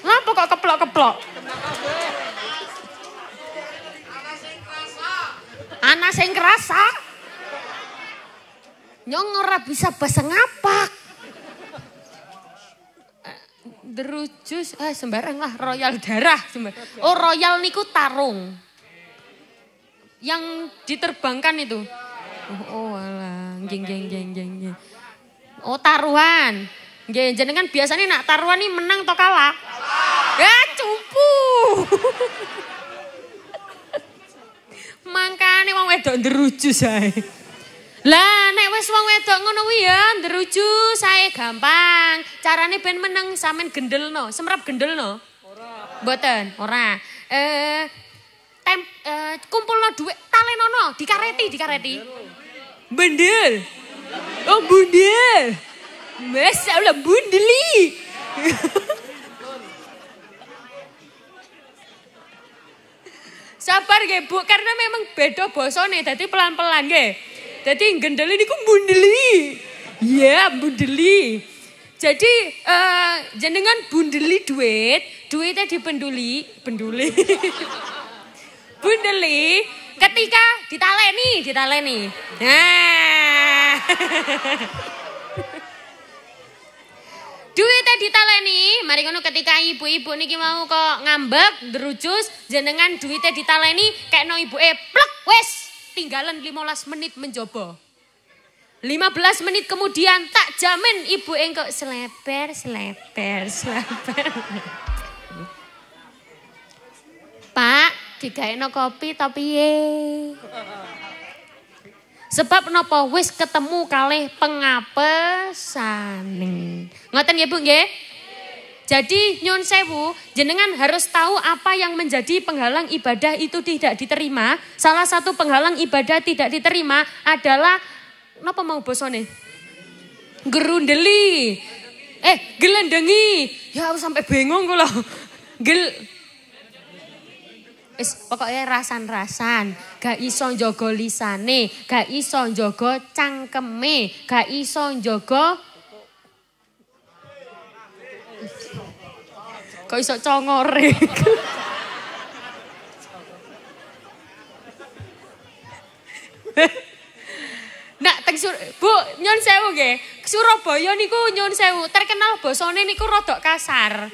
Kenapa kok keplok-keplok? Anak saya ngerasa? Nyong ora bisa bahasa ngapak. Eh, Derujus, eh sembarang lah royal darah. Sembarang. Oh royal niku tarung. Yang diterbangkan itu. Oh, oh alah, geng geng geng geng geng. Oh taruhan. jadi kan biasanya nak taruhan nih menang atau kalah? Kalah. Ya cupu. Mangka carane wong wedok nderuju sae. Lah nek wis wong wedok ngono kuwi ya nderuju sae gampang. Carane ben meneng sampean gendelno, semrap gendelno. Ora. Mboten, ora. Eh tem eh, kumpulno dhuwit talenono dikareti dikareti. Bendel. Oh bundel. Mas Allah bundeli. Sabar nggih Bu, karena memang beda basane dadi pelan-pelan nggih. Dadi gendeli niku bundeli. Iya, yeah, bundeli. Jadi uh, jenengan bundeli duit, duitnya dipenduli, penduli. bundeli ketika ditaleni, ditaleni. Nah. duitnya ditaleni mari ngono ketika ibu-ibu niki mau kok ngambek derujus jenengan duitnya ditaleni ibu eh plek wes tinggalan 15 menit mencoba 15 menit kemudian tak jamin ibu engkau seleper, seleper, seleper. Pak, digaeno kopi tapi ye. Sebab nopo wis ketemu kali pengapesan. Ngoten ya Bu nggih? Jadi nyun sewu, jenengan harus tahu apa yang menjadi penghalang ibadah itu tidak diterima. Salah satu penghalang ibadah tidak diterima adalah napa mau bosone? Gerundeli. Eh, gelendengi. Ya aku sampai bingung kalau. Gel Wis pokoknya rasan-rasan, gak iso njogo lisane, gak iso njogo cangkeme, gak iso njogo Kok iso congore. nah, Bu, nyon sewu nggih. Surabaya niku nyon sewu terkenal bosone niku rodok kasar.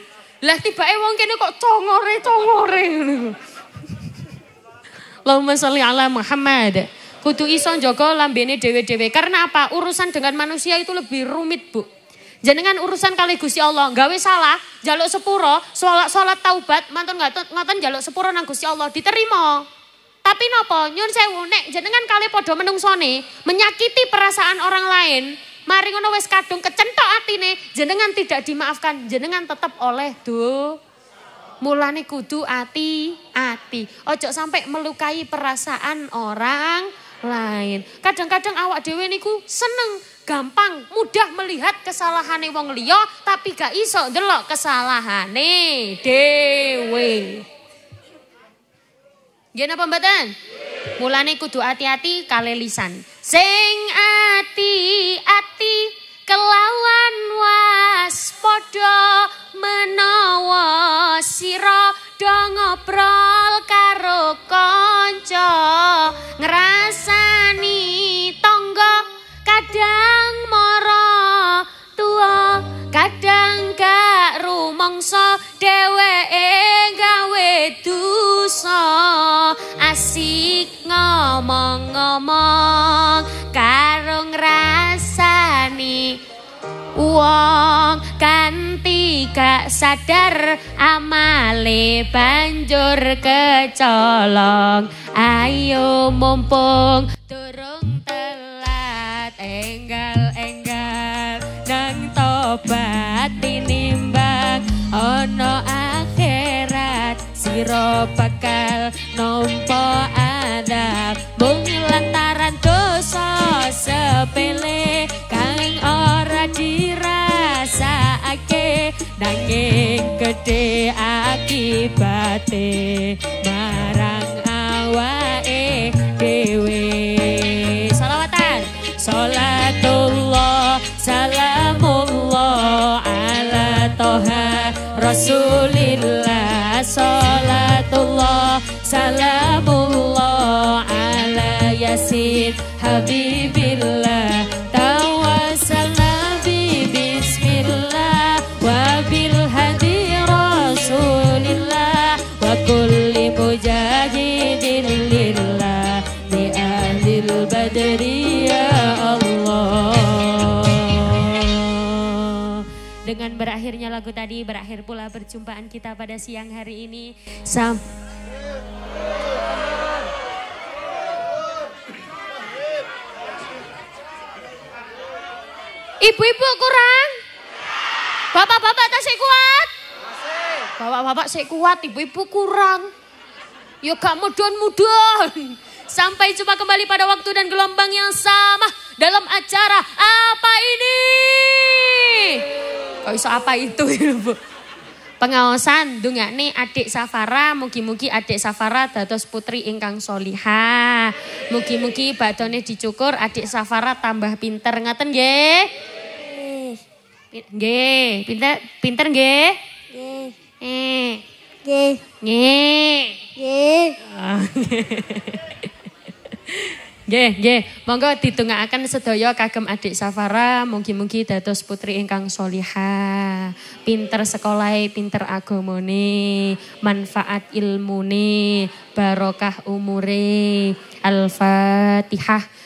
Lah tibake wong kene kok congore -congore. Allahumma sholli ala Muhammad. Kudu iso njogo lambene dewe-dewe. Karena apa? Urusan dengan manusia itu lebih rumit, Bu. Jenengan urusan kali Gusti Allah, gawe salah, jaluk sepuro, sholat sholat taubat, mantun nggak ngoten jaluk sepuro nang Gusti Allah diterima. Tapi nopo nyun sewu nek jenengan kali podo menungsone menyakiti perasaan orang lain, mari ngono wis kadung kecentok atine, jenengan tidak dimaafkan, jenengan tetap oleh tuh. Mulane kudu ati-ati. Ojo sampai melukai perasaan orang lain. Kadang-kadang awak dewe niku seneng, gampang, mudah melihat kesalahane wong liya tapi gak iso delok kesalahan dewe. dewi apa pembetan? Mulane kudu ati-ati kale lisan. Sing ati-ati kelawan was podo menawa siro do ngobrol karo konco ngerasani tonggo kadang moro tua kadang gak rumongso dewe gawe duso asik ngomong-ngomong karo ngerasani Uang kanthi gak sadar amale banjur kecolong ayo mumpung durung telat enggal enggal nang tobat tinimbang ono akhirat siro bakal nompo adab gede akibate marang awake dewe salawatan salatullah salamullah ala toha rasulillah salatullah salamullah ala yasin habibi lagu tadi berakhir pula perjumpaan kita pada siang hari ini. Sam. Ibu-ibu kurang? Bapak-bapak tasik kuat? Bapak-bapak saya kuat, ibu-ibu kurang. Ya gak don mudon Sampai jumpa kembali pada waktu dan gelombang yang sama dalam acara apa ini? Kok iso apa itu ya, pengawasan Pengaosan nih adik Safara, mugi-mugi adik Safara dados putri ingkang soliha. Mugi-mugi badone dicukur adik Safara tambah pinter ngaten nge? Nge, pinter pinter nge? Nge. Nge. Nge. Nge. Nge. Nggih, nggih. Monggo ditungakaken sedaya kagem adik Safara, mugi-mugi dados putri ingkang solihah, pinter sekolahe, pinter agamane, manfaat ilmune, barokah umure. Al-Fatihah.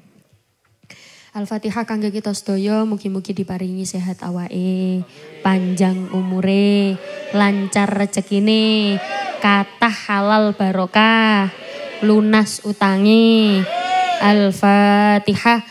Al-Fatihah kangge kita sedaya mugi-mugi diparingi sehat awake, panjang umure, lancar rezekine, kata halal barokah, lunas utangi. Al-Fatihah.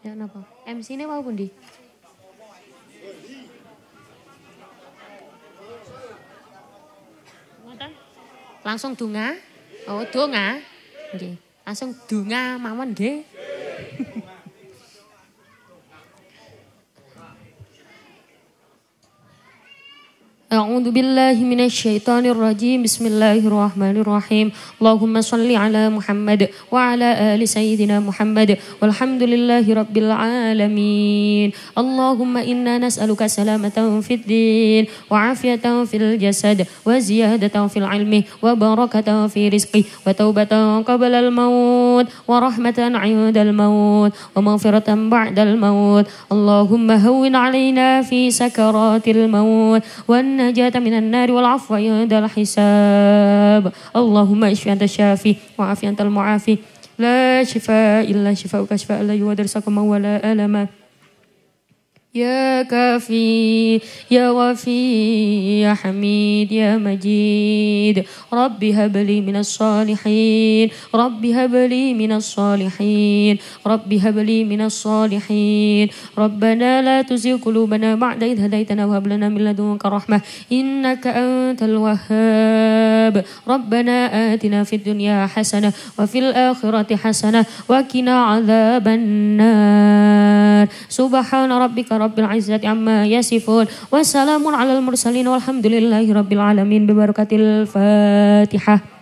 Ya napa? MC ini mau pundi? Langsung dunga? Oh, dunga. Nggih. Langsung dunga mamon nggih. أعوذ بالله من الشيطان الرجيم بسم الله الرحمن الرحيم اللهم صل على محمد وعلى آل سيدنا محمد والحمد لله رب العالمين اللهم إنا نسألك سلامة في الدين وعافية في الجسد وزيادة في العلم وبركة في رزقه وتوبة قبل الموت ورحمة عند الموت ومغفرة بعد الموت اللهم هون علينا في سكرات الموت والنار النجاة من النار والعفو عند الحساب اللهم اشف أنت الشافي وعافي أنت المعافي لا شفاء إلا شفاؤك شفاء لا يغادر سقما ولا ألما يا كافي يا وفي يا حميد يا مجيد ربي هب لي من الصالحين ربي هب لي من الصالحين ربي هب لي من الصالحين ربنا لا تزغ قلوبنا بعد إذ هديتنا وهب لنا من لدنك رحمة إنك أنت الوهاب ربنا آتنا في الدنيا حسنة وفي الآخرة حسنة وقنا عذاب النار سبحان ربك rabbil izzati amma yasifun. ala alal mursalin walhamdulillahi rabbil alamin. Bibarakatil Fatihah.